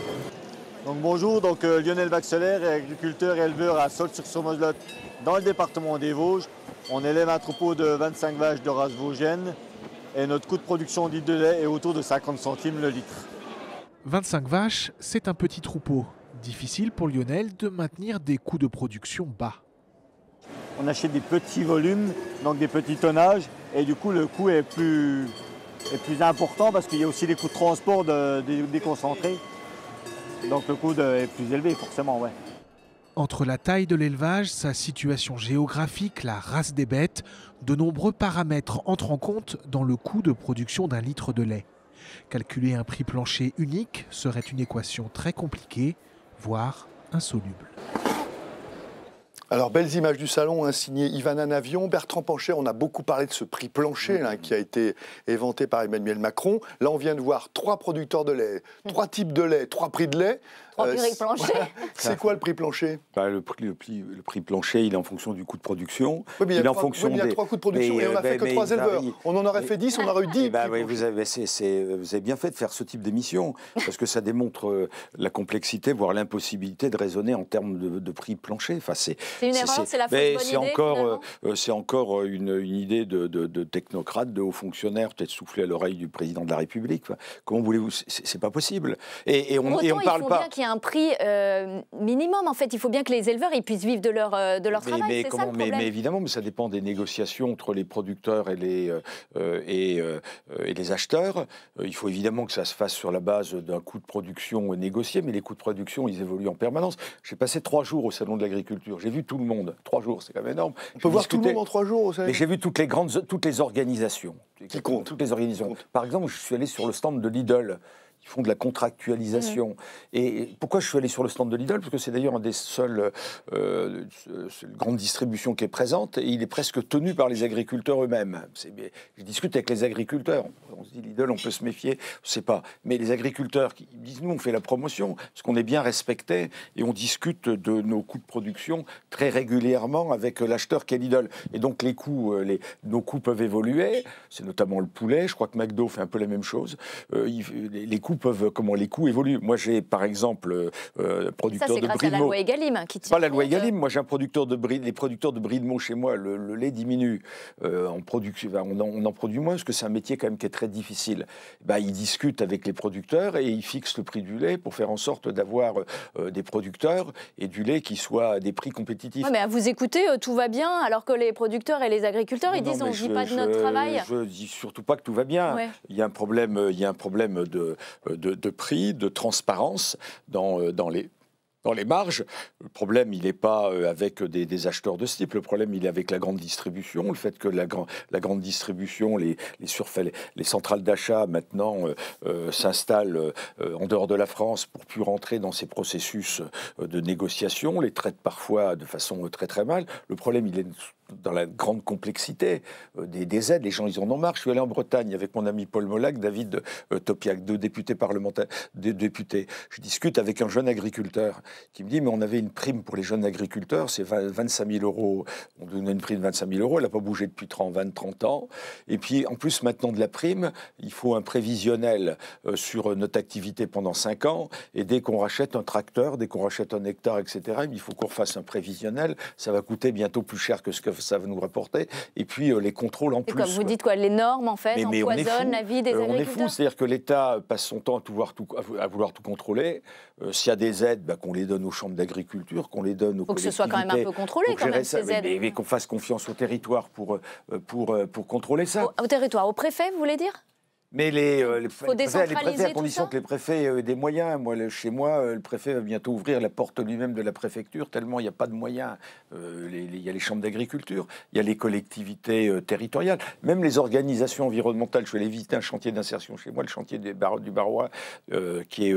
Donc bonjour, donc euh, Lionel Vaxelaire, agriculteur et éleveur à sol sur moslotte dans le département des Vosges. On élève un troupeau de 25 vaches de race vosgienne et notre coût de production dit de lait est autour de 50 centimes le litre. 25 vaches, c'est un petit troupeau. Difficile pour Lionel de maintenir des coûts de production bas. On achète des petits volumes, donc des petits tonnages, et du coup, le coût est plus, important parce qu'il y a aussi les coûts de transport de, déconcentrés. Donc le coût est plus élevé, forcément, ouais. Entre la taille de l'élevage, sa situation géographique, la race des bêtes, de nombreux paramètres entrent en compte dans le coût de production d'un litre de lait. Calculer un prix plancher unique serait une équation très compliquée, voire insoluble. Alors, belles images du salon, hein, signé Ivan Bertrand Pancher, on a beaucoup parlé de ce prix plancher mm. hein, qui a été éventé par Emmanuel Macron. Là, on vient de voir trois producteurs de lait, mm. trois types de lait, trois prix de lait. Euh, *laughs* c'est quoi le prix plancher bah, le, prix, le, prix, plancher, il est en fonction du coût de production. il, est en fonction oui, il y a trois coûts de production et on n'a euh, fait que trois éleveurs. On en aurait fait dix, on aurait eu dix. Bah, vous, avez, vous avez bien fait de faire ce type d'émission *laughs* parce que ça démontre euh, la complexité, voire l'impossibilité de raisonner en termes de, prix plancher. c'est une erreur, c'est la fausse idée, encore, c'est encore une, idée de, technocrate, de haut fonctionnaire, peut-être soufflé à l'oreille du président de la République. comment voulez-vous C'est pas possible. Et, et on ne parle pas y a un prix euh, minimum. En fait, il faut bien que les éleveurs ils puissent vivre de leur, euh, de leur travail. Mais, ça, le mais, mais, évidemment, mais ça dépend des négociations entre les producteurs et les, euh, et, et, les acheteurs. Il faut évidemment que ça se fasse sur la base d'un coût de production négocié, mais les coûts de production, ils évoluent en permanence. J'ai passé trois jours au Salon de l'Agriculture. J'ai vu tout le monde. Trois jours, c'est quand même énorme. On peut voir tout le monde en trois jours au Salon. Mais j'ai vu toutes les grandes, toutes les organisations. Qui comptent. Toutes les organisations. Par exemple, je suis allé sur le stand de Lidl ils font de la contractualisation. Et pourquoi je suis allé sur le stand de Lidl Parce que c'est d'ailleurs un des seuls euh, grandes distributions qui est présente et il est presque tenu par les agriculteurs eux-mêmes. Je discute avec les agriculteurs. On se dit Lidl, on peut se méfier, je sais pas. Mais les agriculteurs qui disent nous, on fait la promotion parce qu'on est bien respecté et on discute de nos coûts de production très régulièrement avec l'acheteur qui est Lidl. Et donc les coûts, euh, les, nos coûts peuvent évoluer. C'est notamment le poulet. Je crois que McDo fait un peu la même chose. Euh, les coûts peuvent, comment les coûts évoluent. Moi, j'ai par exemple euh, euh producteur de grâce à la loi Egalim hein, qui Pas la loi Egalim. Moi, j'ai un producteur de brie, les producteurs de brie de chez moi. Le, lait diminue. Euh, on, produit, on, en, produit moins parce que c'est un métier quand même qui est très difficile. Bah, ils discutent avec les producteurs et ils fixent le prix du lait pour faire en sorte d'avoir euh, des producteurs et du lait qui soit à des prix compétitifs. mais à vous écouter, tout va bien, alors que les producteurs et les agriculteurs, ils disent on ne vit pas de notre travail. Je dis surtout pas que tout va bien. Il y a un problème, il y a un problème de, euh, de, prix, de transparence dans euh, les dans les marges. Le problème, il n'est pas euh, avec des, acheteurs de ce type. Le problème, il est avec la grande distribution. Le fait que la, grande la grande distribution, les, les, les centrales d'achat maintenant euh, euh, s'installent en dehors de la France pour plus rentrer dans ces processus de négociation, les traitent parfois de façon très très mal. Le problème, il est dans la grande complexité des, aides. Les gens, ils en ont marre. Je suis allé en Bretagne avec mon ami Paul Molac, David Topiac, deux députés parlementaires, deux députés. Je discute avec un jeune agriculteur qui me dit, mais on avait une prime pour les jeunes agriculteurs, c'est 25 000 euros, on donnait une prime de 25 000 euros, elle n'a pas bougé depuis 30, 20, 30 ans. Et puis, en plus, maintenant de la prime, il faut un prévisionnel euh, sur euh, notre activité pendant 5 ans, et dès qu'on rachète un tracteur, dès qu'on rachète un hectare, etc., il faut qu'on fasse un prévisionnel, ça va coûter bientôt plus cher que ce que ça va nous rapporter, et puis euh, les contrôles en et plus. Comme vous dites quoi, les normes, en fait, empoisonnent la vie des agriculteurs On est fou, c'est-à-dire que l'État passe son temps à, vouloir tout contrôler, s'il y a des aides, bah, qu'on les les donne aux chambres d'agriculture, qu'on les donne aux Pour que ce soit quand même un peu contrôlé, quand même, ces aides. Mais, qu'on fasse confiance au territoire pour, euh, pour, euh, pour contrôler ça. au territoire, au préfet, vous voulez dire mais les, euh, préfets, à condition que les préfets euh, aient des moyens. Moi, chez moi, euh, le préfet va bientôt ouvrir la porte lui-même de la préfecture, tellement il n'y a pas de moyens. il y a les chambres d'agriculture, il y a les collectivités territoriales, même les organisations environnementales. Je suis allé visiter un chantier d'insertion chez moi, le chantier des du Barois, qui est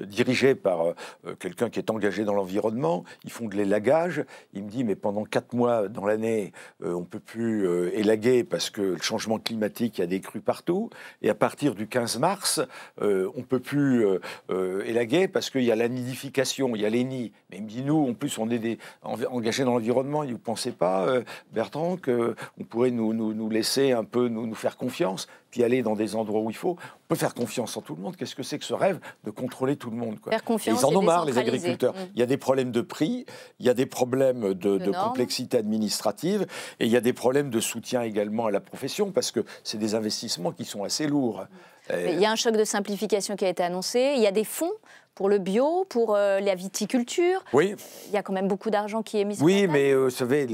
dirigé par quelqu'un qui est engagé dans l'environnement. Ils font de l'élagage. Il me dit, mais pendant quatre mois dans l'année, on ne peut plus élaguer parce que le changement climatique, il y a des crues partout. Et à partir du 15 mars, euh, on ne peut plus euh, euh, élaguer parce qu'il y a la nidification, il y a les nids. Mais nous, en plus, on est engagés dans l'environnement. Vous ne pensez pas, Bertrand, qu'on pourrait nous, laisser un peu, nous faire confiance puis aller dans des endroits où il faut. On peut faire confiance en tout le monde. Qu'est-ce que c'est que ce rêve de contrôler tout le monde quoi. Faire confiance Ils en ont marre, les agriculteurs. Mm. Il y a des problèmes de prix, il y a des problèmes de, complexité administrative, et il y a des problèmes de soutien également à la profession, parce que c'est des investissements qui sont assez lourds. il y a un choc de simplification qui a été annoncé. Il y a des fonds pour le bio, pour euh, la viticulture. Oui. Il y a quand même beaucoup d'argent qui est mis. Oui, mais euh, vous savez,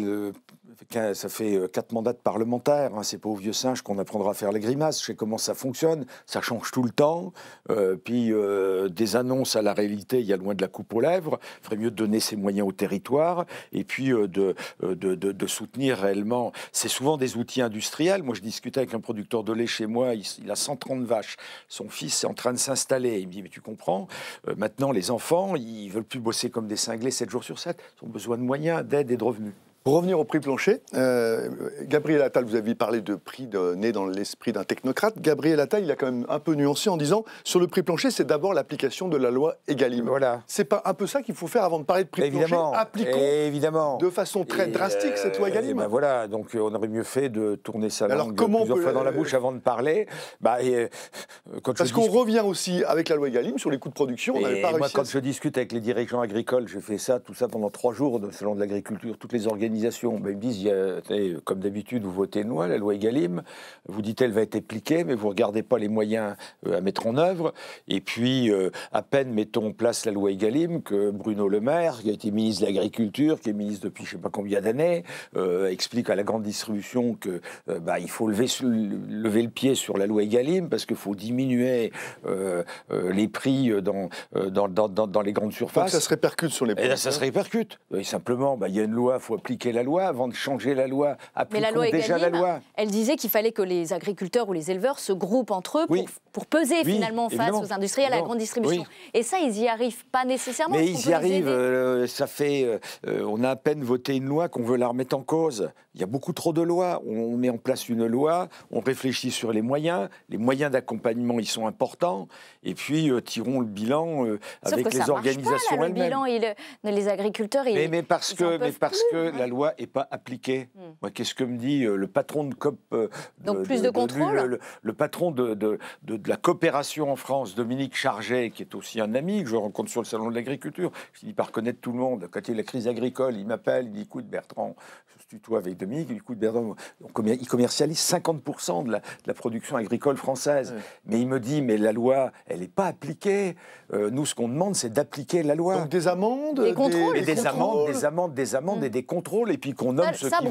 ça fait euh, quatre mandats de parlementaires, hein, c'est pas aux vieux singes qu'on apprendra à faire les grimaces, je sais comment ça fonctionne, ça change tout le temps, euh, puis euh, des annonces à la réalité, il y a loin de la coupe aux lèvres, il ferait mieux donner ses moyens au territoire, et puis de, soutenir réellement, c'est souvent des outils industriels, moi je discutais avec un producteur de lait chez moi, il, a 130 vaches, son fils est en train de s'installer, il me dit mais tu comprends, maintenant les enfants, ils veulent plus bosser comme des cinglés 7 jours sur 7, ils ont besoin de moyens, d'aide et de revenus. Pour revenir au prix plancher, euh, Gabriel Attal, vous avez parlé de prix de, né dans l'esprit d'un technocrate. Gabriel Attal, il a quand même un peu nuancé en disant sur le prix plancher, c'est d'abord l'application de la loi Egalim. Voilà. C'est pas un peu ça qu'il faut faire avant de parler de prix évidemment, plancher Appliquons évidemment. de façon très drastique cette loi euh, Egalim. Eh ben voilà, donc euh, on aurait mieux fait de tourner sa langue comment plusieurs fois dans la bouche avant de parler. Bah, parce qu'on revient aussi avec la loi Egalim sur les coûts de production. On et pas moi, quand je discute avec les dirigeants agricoles, je fais ça, tout ça pendant trois jours, selon de l'agriculture, toutes les organisations ben, ils me disent, comme d'habitude, vous votez une hein, loi, la loi Egalim, vous dites elle va être appliquée, mais vous ne regardez pas les moyens euh, à mettre en œuvre. Et puis, euh, à peine mettons en place la loi Egalim que Bruno Le Maire, qui a été ministre de l'Agriculture, qui est ministre depuis je ne sais pas combien d'années, euh, explique à la grande distribution que bah, il faut lever, lever, le pied sur la loi Egalim parce qu'il faut diminuer les prix dans dans, les grandes surfaces. ça se répercute sur les eh ben, prix. Et ça se hein. répercute. simplement, bah, il y a une loi, il faut appliquer appliquer la loi avant de changer la loi. la loi déjà la loi. Elle disait qu'il fallait que les agriculteurs ou les éleveurs se groupent entre eux pour, peser finalement face aux industriels, à la grande distribution. Et ça, ils y arrivent pas nécessairement. Mais ils y arrivent. Euh, ça fait, euh, euh, on a à peine voté une loi qu'on veut la remettre en cause. Il y a beaucoup trop de lois. On met en place une loi, on réfléchit sur les moyens. Les moyens d'accompagnement, ils sont importants. Et puis tirons le bilan avec les organisations elles-mêmes. Le bilan, les agriculteurs, ils, mais, mais parce que, mais parce que la loi n'est pas appliquée. Hmm. Moi, Qu'est-ce que me dit euh, le patron de COP euh, de, e, le, patron de, la coopération en France, Dominique Charget, qui est aussi un ami que je rencontre sur le salon de l'agriculture, je sais par connaître tout le monde. Quand il y a la crise agricole, il m'appelle, il dit écoute Bertrand, je se tutoie avec Dominique, il écoute Bertrand, il commercialise 50% de la, production agricole française. Mais il me dit mais la loi, elle n'est pas appliquée. Euh, nous, ce qu'on demande, c'est d'appliquer la loi. Donc des amendes Des, des Des, Amendes, des amendes, des amendes et hmm. des contrôles et puis qu'on nomme ceux, qui ne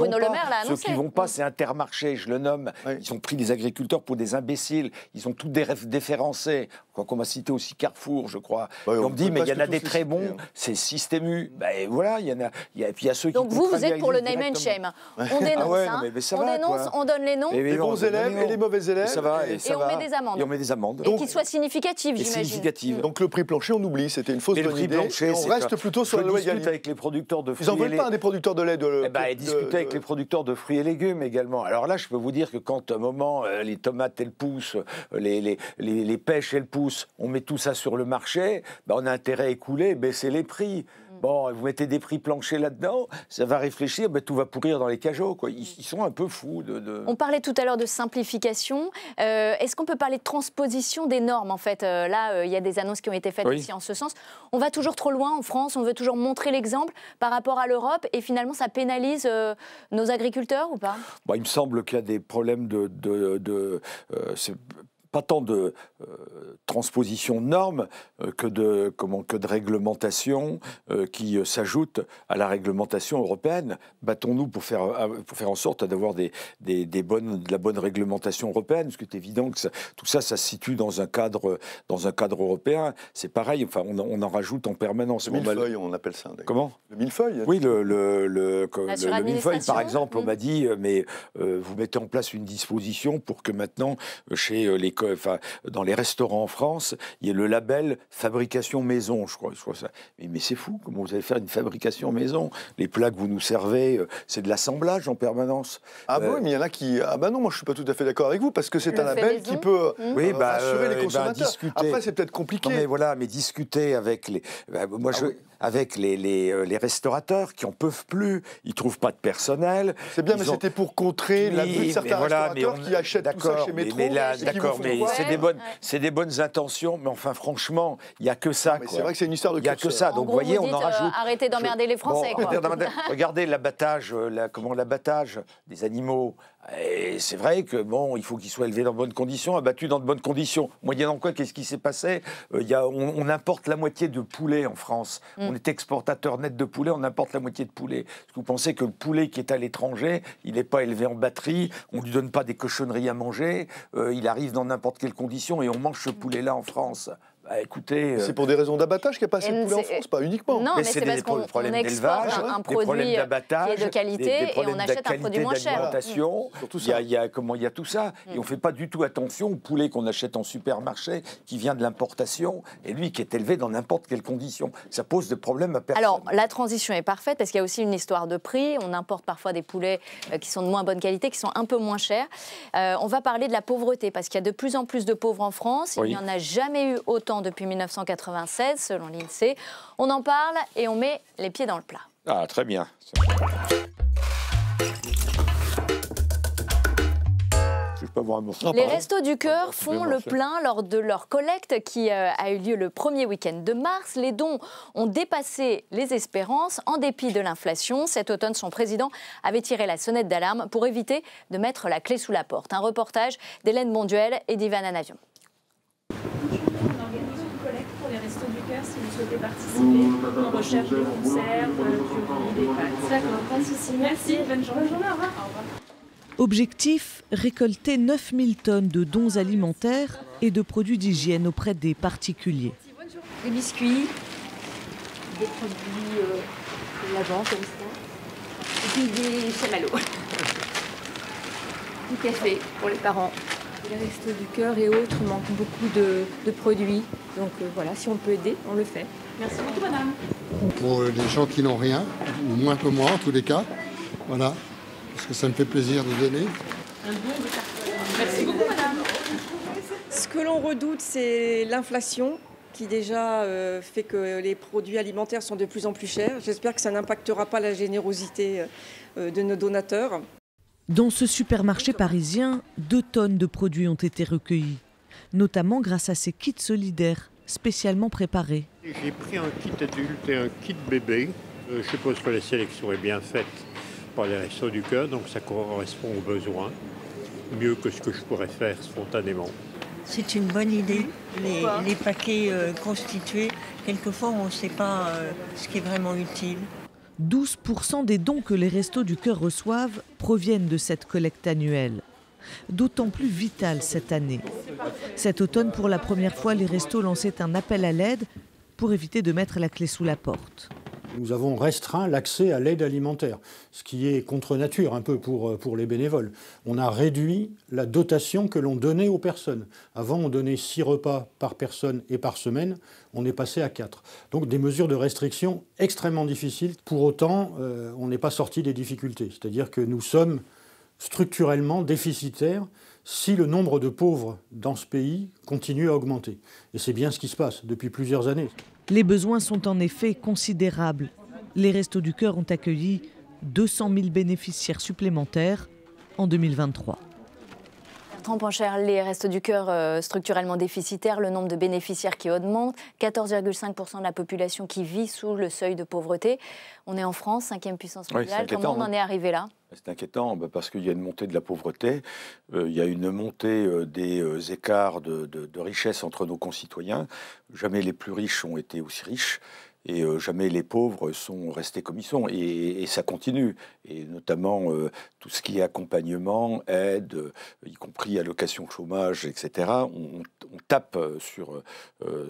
vont pas. Mm. c'est Intermarché, je le nomme. Ils ont pris les agriculteurs pour des imbéciles. Ils ont tout des déférencé. Quand on m'a cité aussi Carrefour, je crois. on, me dit, mais il y en a des très bons, hein. c'est Système U. Ben voilà, il y en a. et puis il y a ceux qui. Donc vous, vous êtes pour le name and shame. On dénonce, on, on donne les noms. Les bons élèves et les mauvais élèves. Et on met des amendes. Et on met des amendes. Et qu'ils soient significatives, j'imagine. Donc le prix plancher, on oublie, c'était une fausse bonne idée. On reste plutôt sur la loi avec les producteurs de fruits. Ils n'en veulent pas hein, des producteurs de lait et discuter eh ben, avec les producteurs de fruits et légumes également. Alors là, je peux vous dire que quand, à un moment, euh, les tomates, elles poussent, euh, les, les, pêches, elles poussent, on met tout ça sur le marché, ben, on a intérêt à écouler, baisser les prix. Mm. Bon, vous mettez des prix planchers là-dedans, ça va réfléchir, mais ben, tout va pourrir dans les cajots. Quoi. Ils, sont un peu fous. De, On parlait tout à l'heure de simplification. Euh, est-ce qu'on peut parler de transposition des normes en fait euh, Là, euh, il y a des annonces qui ont été faites aussi en ce sens. On va toujours trop loin en France, on veut toujours montrer l'exemple par rapport à l'Europe et finalement ça pénalise nos agriculteurs ou pas bah, Il me semble qu'il y a des problèmes de pas tant de euh, transposition de normes euh, que, de, comment, que de réglementation euh, qui s'ajoute à la réglementation européenne. Battons-nous pour faire, pour faire en sorte d'avoir des, des, des, bonnes, de la bonne réglementation européenne, parce que c'est évident que tout ça, ça se situe dans un cadre, dans un cadre européen. C'est pareil, enfin, on, en rajoute en permanence. Le bah, millefeuille, on, appelle ça. Comment Le millefeuille Oui, le, le, le, le millefeuille, par exemple, on m'a dit, mais vous mettez en place une disposition pour que maintenant, chez les enfin, dans les restaurants en France, il y a le label fabrication maison, je crois. ça. Mais, c'est fou, comment vous allez faire une fabrication maison Les plats que vous nous servez, euh, c'est de l'assemblage en permanence. Ah bah oui, bon, euh, mais il y en a qui. Ah ben non, moi je suis pas tout à fait d'accord avec vous, parce que c'est un label qui peut euh, oui, bah, assurer les eh ben, consommateurs. discuter... Après, c'est peut-être compliqué. Non, mais voilà, mais discuter avec les. moi, ah je avec les, euh, les, restaurateurs qui en peuvent plus, ils trouvent pas de personnel. C'est bien, mais c'était pour contrer la la de certains restaurateurs qui achètent tout ça chez Métro. d'accord, mais c'est des bonnes, des bonnes intentions, mais enfin franchement, il y a que ça. C'est vrai que c'est une histoire de. Il y a que ça, donc vous voyez, on en euh, rajoute. arrêtez d'emmerder les Français. *laughs* Regardez l'abattage, euh, comment l'abattage des animaux et c'est vrai que bon, il faut qu'il soit élevé dans de bonnes conditions, abattu dans de bonnes conditions. Moyennant quoi, qu'est-ce qui s'est passé euh, on, importe la moitié de poulet en France. Mm. On est exportateur net de poulet, on importe la moitié de poulet. Est-ce que vous pensez que le poulet qui est à l'étranger, il n'est pas élevé en batterie, on ne lui donne pas des cochonneries à manger, euh, il arrive dans n'importe quelle condition et on mange ce mm. poulet-là en France bah, euh, c'est pour des raisons d'abattage qu'il n'y a pas assez de poulet en France, pas uniquement. Non, mais, c'est des, parce problèmes d'élevage, un, produit qui est de qualité et on achète un produit moins cher. Il y, a, comment il y a tout ça mm. et on fait pas du tout attention au poulet qu'on achète en supermarché qui vient de l'importation et lui qui est élevé dans n'importe quelles conditions. Ça pose des problèmes à personne. Alors la transition est parfaite parce qu'il y a aussi une histoire de prix. On importe parfois des poulets euh, qui sont de moins bonne qualité, qui sont un peu moins chers. Euh, on va parler de la pauvreté parce qu'il y a de plus en plus de pauvres en France. Il n'y en a jamais eu autant depuis 1996, selon l'INSEE. On en parle et on met les pieds dans le plat. Ah, très bien. Les restos du cœur font le plein lors de leur collecte qui euh, a eu lieu le premier week-end de mars. Les dons ont dépassé les espérances en dépit de l'inflation. Cet automne, son président avait tiré la sonnette d'alarme pour éviter de mettre la clé sous la porte. Un reportage d'Hélène Monduel et d'Ivan Anavion souhaitez participer en recherche de concerts, euh, de des pâtes. ça, pas de Merci, bonne journée. au revoir. Objectif récolter 9000 tonnes de dons alimentaires et de produits d'hygiène auprès des particuliers. Des biscuits, des produits euh, lavants comme ça, et puis des chamallows, *laughs* du café pour les parents. Les restos du cœur et autres manquent beaucoup de, produits. Donc euh, voilà, si on peut aider, on le fait. Merci beaucoup, madame. Pour les gens qui n'ont rien, ou moins que moi en tous les cas, voilà, parce que ça me fait plaisir de donner. Un bon de Merci beaucoup, madame. Ce que l'on redoute, c'est l'inflation qui déjà euh, fait que les produits alimentaires sont de plus en plus chers. J'espère que ça n'impactera pas la générosité euh, de nos donateurs. Dans ce supermarché parisien, deux tonnes de produits ont été recueillis, notamment grâce à ces kits solidaires spécialement préparés. J'ai pris un kit adulte et un kit bébé. Euh, je suppose que la sélection est bien faite par les restos du cœur, donc ça correspond aux besoins, mieux que ce que je pourrais faire spontanément. C'est une bonne idée, les, paquets euh, constitués. Quelquefois, on ne sait pas euh, ce qui est vraiment utile. 12% des dons que les restos du cœur reçoivent proviennent de cette collecte annuelle. D'autant plus vitale cette année. Cet automne, pour la première fois, les restos lançaient un appel à l'aide pour éviter de mettre la clé sous la porte nous avons restreint l'accès à l'aide alimentaire, ce qui est contre nature un peu pour, euh, pour les bénévoles. On a réduit la dotation que l'on donnait aux personnes. Avant, on donnait six repas par personne et par semaine, on est passé à quatre. Donc des mesures de restriction extrêmement difficiles. Pour autant, euh, on n'est pas sorti des difficultés. C'est-à-dire que nous sommes structurellement déficitaires si le nombre de pauvres dans ce pays continue à augmenter. Et c'est bien ce qui se passe depuis plusieurs années. Les besoins sont en effet considérables. Les Restos du Cœur ont accueilli 200 000 bénéficiaires supplémentaires en 2023 les restes du cœur euh, structurellement déficitaires, le nombre de bénéficiaires qui augmente, 14,5% de la population qui vit sous le seuil de pauvreté. On est en France, cinquième puissance mondiale. Comment on hein. en est arrivé là c'est inquiétant bah, parce qu'il y a une montée de la pauvreté, euh, il y a une montée euh, des écarts de, de, richesse entre nos concitoyens. Jamais les plus riches ont été aussi riches et euh, jamais les pauvres sont restés comme ils sont. Et, ça continue. Et notamment euh, tout ce qui est accompagnement, aide, euh, y compris allocation chômage, etc. On, tape sur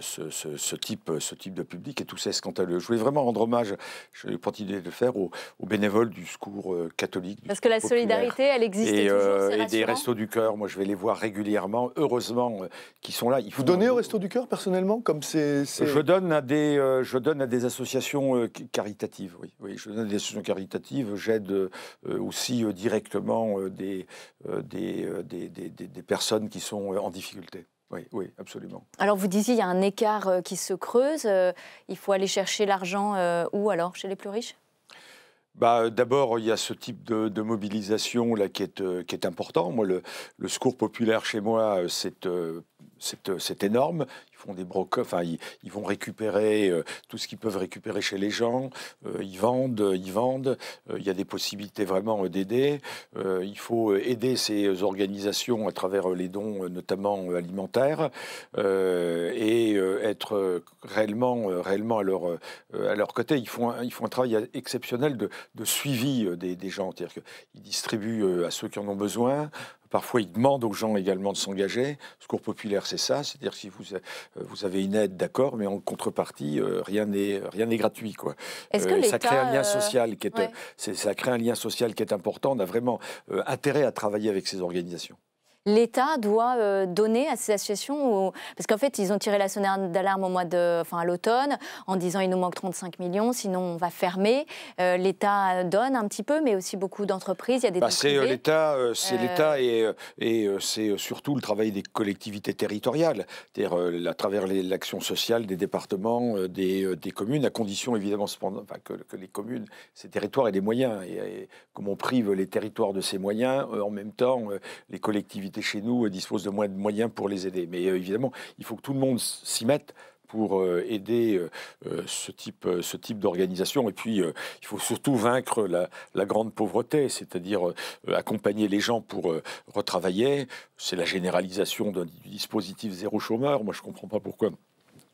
ce, type, ce type de public et tout ça est scandaleux. Je voulais vraiment rendre hommage, je vais continuer de le faire, aux, bénévoles du secours catholique. Parce que la solidarité, elle existe et, toujours. et des restos du cœur, moi je vais les voir régulièrement, heureusement, qui sont là. Vous donnez au resto du cœur personnellement comme c'est Je donne à des, je donne des associations euh, caritatives, oui. je des associations caritatives. J'aide euh, aussi euh, directement des, des, personnes qui sont en difficulté. Oui, absolument. Alors vous disiez, il y a un écart qui se creuse. il faut aller chercher l'argent où alors Chez les plus riches bah, D'abord, il y a ce type de, mobilisation là, qui, est, qui est important. Moi, le, secours populaire chez moi, c'est c'est énorme des enfin, ils, vont récupérer euh, tout ce qu'ils peuvent récupérer chez les gens, euh, ils vendent, euh, ils vendent, il y a des possibilités vraiment d'aider, il faut aider ces organisations à travers les dons, notamment alimentaires, et être réellement, réellement à, leur, à leur côté. Ils font, un, ils font un travail exceptionnel de, suivi des, des gens, c'est-à-dire qu'ils distribuent à ceux qui en ont besoin, Parfois, ils demandent aux gens également de s'engager. Le secours populaire, c'est ça. C'est-à-dire, si vous, euh, vous avez une aide, d'accord, mais en contrepartie, euh, rien n'est gratuit. Quoi. Euh, ça crée un lien social qui ça crée un lien social qui est important. On a vraiment intérêt à travailler avec ces organisations l'État doit euh, donner à ces associations Parce qu'en fait, ils ont tiré la sonnette d'alarme au mois de, enfin, à l'automne en disant il nous manque 35 millions, sinon on va fermer. Euh, L'État donne un petit peu, mais aussi beaucoup d'entreprises. Il y a des bah, C'est euh, l'État, c'est l'État et, et c'est surtout le travail des collectivités territoriales, c'est-à-dire à travers l'action sociale des départements, des, communes, à condition évidemment que, les communes, ces territoires aient des moyens. Et, et comme on prive les territoires de ces moyens, en même temps, les collectivités chez nous dispose de moins de moyens pour les aider. Mais euh, évidemment, il faut que tout le monde s'y mette pour euh, aider euh, ce type, ce type d'organisation. Et puis, il faut surtout vaincre la, grande pauvreté, c'est-à-dire accompagner les gens pour retravailler. C'est la généralisation d'un dispositif zéro chômeur. Moi, je ne comprends pas pourquoi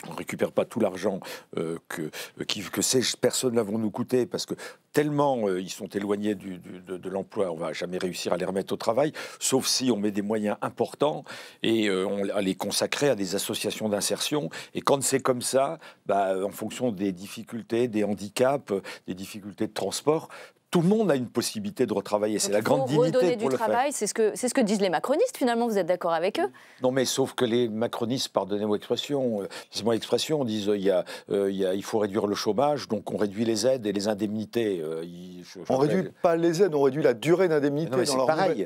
on ne récupère pas tout l'argent euh, que, euh, que ces personnes-là vont nous coûter parce que tellement euh, ils sont éloignés de, l'emploi, on va jamais réussir à les remettre au travail, sauf si on met des moyens importants et on les consacrer à des associations d'insertion. Et quand c'est comme ça, bah, en fonction des difficultés, des handicaps, des difficultés de transport, tout le monde a une possibilité de retravailler. C'est la grande dignité pour du le travail, C'est ce que c'est ce que disent les macronistes. Finalement, vous êtes d'accord avec eux Non, mais sauf que les macronistes, pardonnez-moi l'expression, euh, c'est mon expression, disent euh, il y, euh, faut réduire le chômage, donc on réduit les aides et les indemnités. on réduit pas les aides, on réduit la durée d'indemnité. C'est pareil.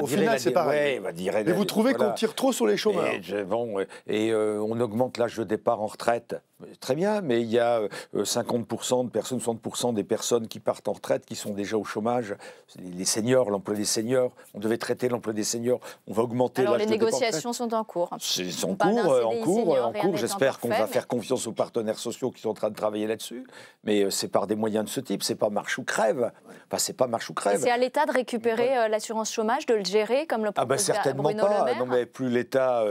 au final, c'est pareil. mais vous trouvez qu'on tire trop sur les chômeurs Et, bon, et on augmente l'âge de départ en retraite. Très bien, mais il y a 50%, de personnes, 60% des personnes qui partent en retraite qui sont déjà au chômage, les seniors, l'emploi des seniors, on devait traiter l'emploi des seniors, on va augmenter Alors les négociations sont en cours. C'est en cours, euh, en cours, en cours. J'espère qu'on va faire confiance aux partenaires sociaux qui sont en train de travailler là-dessus. Mais euh, c'est par des moyens de ce type, c'est pas marche ou crève. Enfin, c'est pas marche ou crève. C'est à l'État de récupérer euh, l'assurance chômage, de le gérer comme le Ah bah certainement pas. Non mais plus l'État,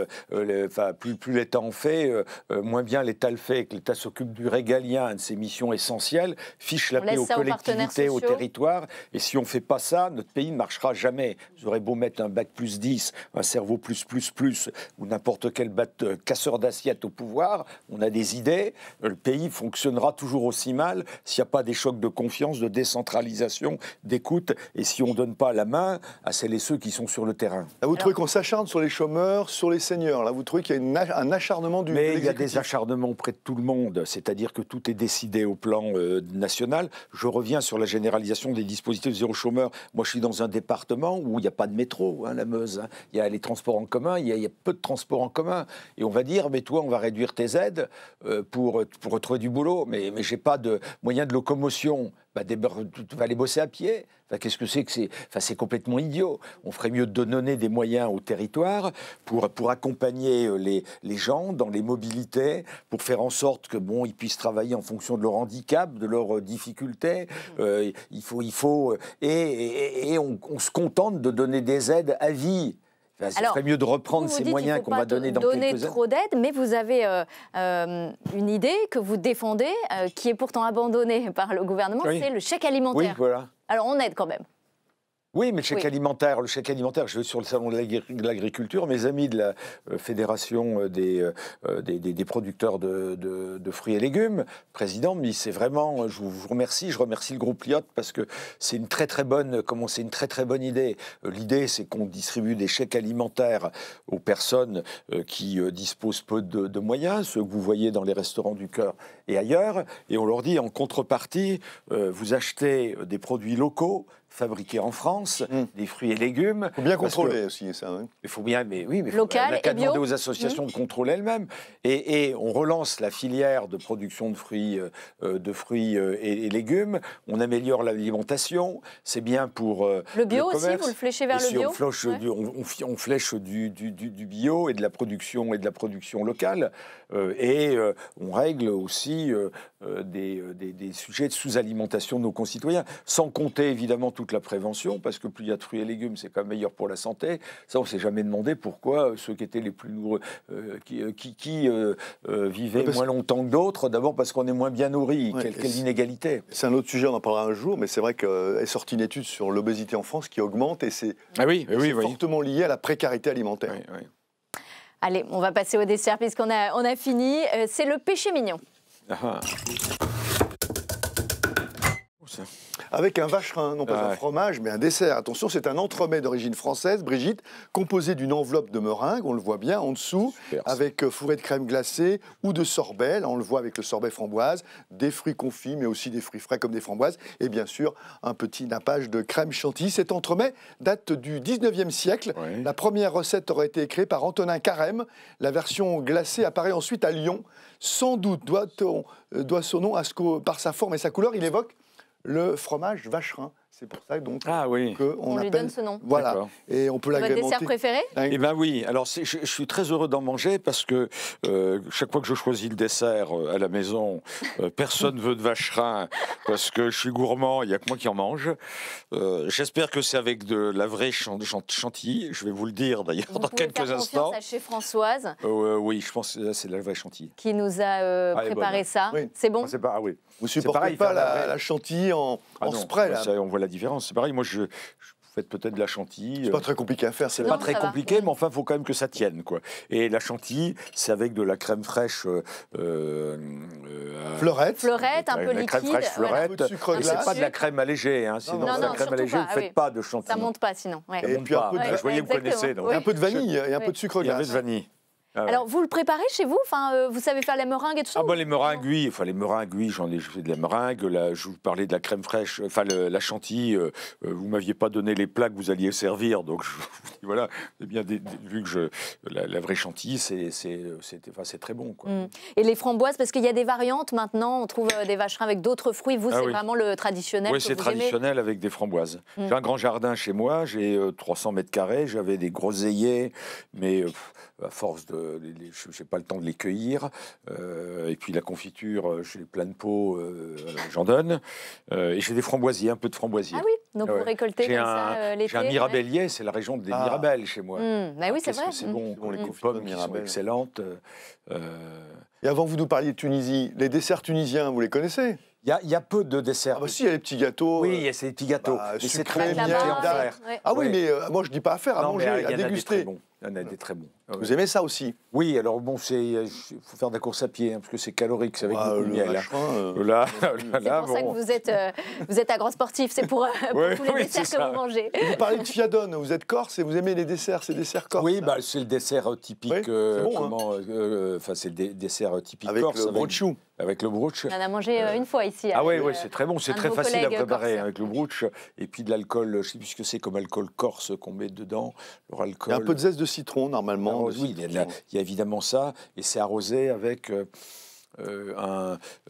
enfin plus plus l'État en fait, moins bien l'État le fait. Que l'État s'occupe du régalien, de ses missions essentielles, fiche la paix aux collectivités, territoire. Et si on ne fait pas ça, notre pays ne marchera jamais. Vous aurez beau mettre un bac plus 10, un cerveau plus plus plus, ou n'importe quel bat, euh, casseur d'assiette au pouvoir, on a des idées, le pays fonctionnera toujours aussi mal s'il n'y a pas des chocs de confiance, de décentralisation, d'écoute, et si on ne donne pas la main à celles et ceux qui sont sur le terrain. Là, vous trouvez qu'on s'acharne sur les chômeurs, sur les seigneurs Là, vous trouvez qu'il y a un acharnement du Mais il y a des acharnements auprès de tout le monde, c'est-à-dire que tout est décidé au plan euh, national. Je reviens sur la génération des dispositifs zéro chômeur. Moi, je suis dans un département où il n'y a pas de métro, hein, la Meuse. Hein. Il y a les transports en commun, il y, a, peu de transports en commun. Et on va dire, mais toi, on va réduire tes aides euh, pour, pour retrouver du boulot, mais, mais je n'ai pas de moyens de locomotion. Bah, tout va aller bosser à pied. Enfin, Qu'est-ce que c'est que c'est enfin, C'est complètement idiot. On ferait mieux de donner des moyens au territoire pour, pour accompagner euh, les, gens dans les mobilités, pour faire en sorte que bon, ils puissent travailler en fonction de leur handicap, de leurs euh, difficultés. Mmh. Euh, il faut, il faut, et, on se contente de donner des aides à vie. Ce Alors, serait mieux de reprendre ces moyens qu'on va donner dans donner trop d'aide, mais vous avez euh, euh, une idée que vous défendez, euh, qui est pourtant abandonnée *laughs* par le gouvernement, c'est le chèque alimentaire. Oui, voilà. Alors on aide quand même. Oui, mais le chèque alimentaire, le chèque alimentaire, je vais sur le salon de l'agriculture, mes amis de la euh, fédération euh, euh, des, producteurs de, fruits et légumes, président, mais c'est vraiment, je vous remercie, je remercie le groupe Lyotte parce que c'est une très très bonne, comment c'est une très très bonne idée. L'idée, c'est qu'on distribue des chèques alimentaires aux personnes qui disposent peu de, de moyens, ceux que vous voyez dans les restaurants du cœur et ailleurs, et on leur dit en contrepartie, vous achetez des produits locaux fabriqués en France, mmh. des fruits et légumes. Il faut bien contrôler aussi ça. Hein. Il faut bien, mais oui, mais Local, on a demander aux associations mmh. de contrôler elles-mêmes. Et, on relance la filière de production de fruits, euh, euh, de fruits euh, et, légumes. On améliore l'alimentation. C'est bien pour le bio aussi. Vous le fléchez vers le bio. On flèche, du, on, flèche du, bio et de la production et de la production locale. et on règle aussi des, des, des sujets de sous-alimentation de nos concitoyens, sans compter évidemment tout la prévention, parce que plus il y a de fruits et légumes, c'est quand même meilleur pour la santé. Ça, on s'est jamais demandé pourquoi euh, ceux qui étaient les plus nombreux, euh, euh, qui, qui, vivaient moins longtemps que d'autres, d'abord parce qu'on est moins bien nourri. Ouais, quelle, inégalité C'est un autre sujet, on en parlera un jour, mais c'est vrai qu'est sortie une étude sur l'obésité en France qui augmente et c'est ah oui, oui, fortement lié à la précarité alimentaire. Allez, on va passer au dessert puisqu'on a, on a fini. c'est le péché mignon. Ah. Avec un vacherin, non pas un fromage, mais un dessert. Attention, c'est un entremet d'origine française, Brigitte, composé d'une enveloppe de meringue, on le voit bien en dessous, avec euh, fourré de crème glacée ou de sorbet, là on le voit avec le sorbet framboise, des fruits confits, mais aussi des fruits frais comme des framboises, et bien sûr un petit nappage de crème chantilly. Cet entremet date du 19e siècle. La première recette aurait été créée par Antonin Carême. La version glacée apparaît ensuite à Lyon. Sans doute doit, euh, doit son nom à ce que, par sa forme et sa couleur, il évoque le fromage vacherin c'est pour ça donc ah, qu'on on lui donne ce nom. Voilà. Et on peut Votre dessert préféré hein Eh bien oui. Alors je, suis très heureux d'en manger parce que euh, chaque fois que je choisis le dessert euh, à la maison, personne euh, personne veut de vacherin parce que je suis gourmand. Il n'y a que moi qui en mange. J'espère que c'est avec de la vraie chantilly. Je vais vous le dire d'ailleurs dans quelques faire instants. À chez Françoise. oui, je pense que c'est de la vraie chantilly. Qui nous a ah, préparé hein. ça. C'est bon. Ah, c'est pas. Ah, oui. Vous supportez pas la chantilly en ah en spray. on voit la différence. C'est pareil, moi je, je faites peut-être de la chantilly. C'est pas euh, très compliqué à faire. C'est pas très compliqué, mais enfin, faut quand même que ça tienne, quoi. Et la chantilly, c'est avec de la crème fraîche. Euh, euh, fleurette. Fleurette, un peu liquide. crème fraîche fleurette. c'est pas de la crème allégée, hein. Sinon, la crème allégée, vous faites pas de chantilly. Ça monte pas, sinon. Et, puis un peu de, je vous connaissez. Donc. Un peu de vanille et un peu de sucre glace. Il y a peu de vanille. Ah Alors, vous le préparez chez vous enfin, euh, Vous savez faire les meringue et tout ça Ah, les meringues, oui. les meringues, j'en ai fait de la meringue. Là, je vous parlais de la crème fraîche, enfin, la chantilly. Euh, euh, vous m'aviez pas donné les plats que vous alliez servir. Donc, *laughs* voilà. bien, vu que je, la, vraie chantilly, c'est enfin, très bon. Mmh. Et les framboises, parce qu'il y a des variantes maintenant. On trouve des vacherins avec d'autres fruits. Vous, ah c'est vraiment le traditionnel. Oui, c'est traditionnel avec des framboises. Mmh. J'ai un grand jardin chez moi. J'ai 300 mètres carrés. J'avais des groseilliers, mais à force de, je n'ai pas le temps de les cueillir. Euh, et puis la confiture, j'ai plein de pots, euh, j'en donne. Euh, et j'ai des framboisiers, un peu de framboisiers. Ah oui, donc ah vous récoltez ça J'ai un mirabellier, c'est la région des ah. mirabelles chez moi. Ah oui, c'est vrai. C'est bon, hmm. on les coupe, pommes sont Et avant, vous nous parliez de Tunisie. Les desserts tunisiens, vous les connaissez il y, a peu de desserts. Ah bah il y a les petits gâteaux. Oui, il y a ces petits gâteaux. Bah, c'est très bien Ah oui, mais moi je dis pas à faire, à manger, à, déguster. On a des très bons. Ah vous aimez ça aussi Oui, alors bon, euh, il faut faire de la course à pied, hein, parce que c'est calorique, c'est avec ah, miel. Hein. Euh. Oh là, *laughs* c'est oh pour ça que vous êtes, euh, vous êtes un grand sportif, c'est pour, pour tous les desserts que vous mangez. Vous parlez de fiadone, vous êtes corse et vous aimez les desserts, ces desserts corse Oui, bah, c'est le dessert typique, c'est hein. enfin c'est le dessert typique avec corse. Le avec le Avec le brooch. On en a mangé une fois ici. Ah oui, c'est très bon, c'est très facile à préparer avec le brooch. Et puis de l'alcool, je sais plus ce que c'est comme alcool corse qu'on met dedans. un peu de zeste de citron, normalement. Ah, oui, Il, y a évidemment ça, et c'est arrosé avec. Euh, euh,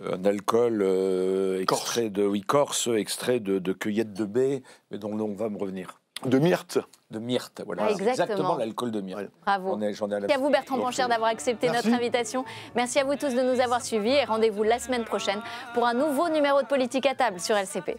un, alcool euh, extrait de oui, corse, extrait de, de cueillette de baie, mais dont on va me revenir. De myrte. De myrte, voilà. Ah, exactement, l'alcool de myrte. Bravo. Merci à vous Bertrand Blanchard, d'avoir accepté notre invitation. Merci à vous tous de nous avoir suivis et rendez-vous la semaine prochaine pour un nouveau numéro de Politique à table sur LCP.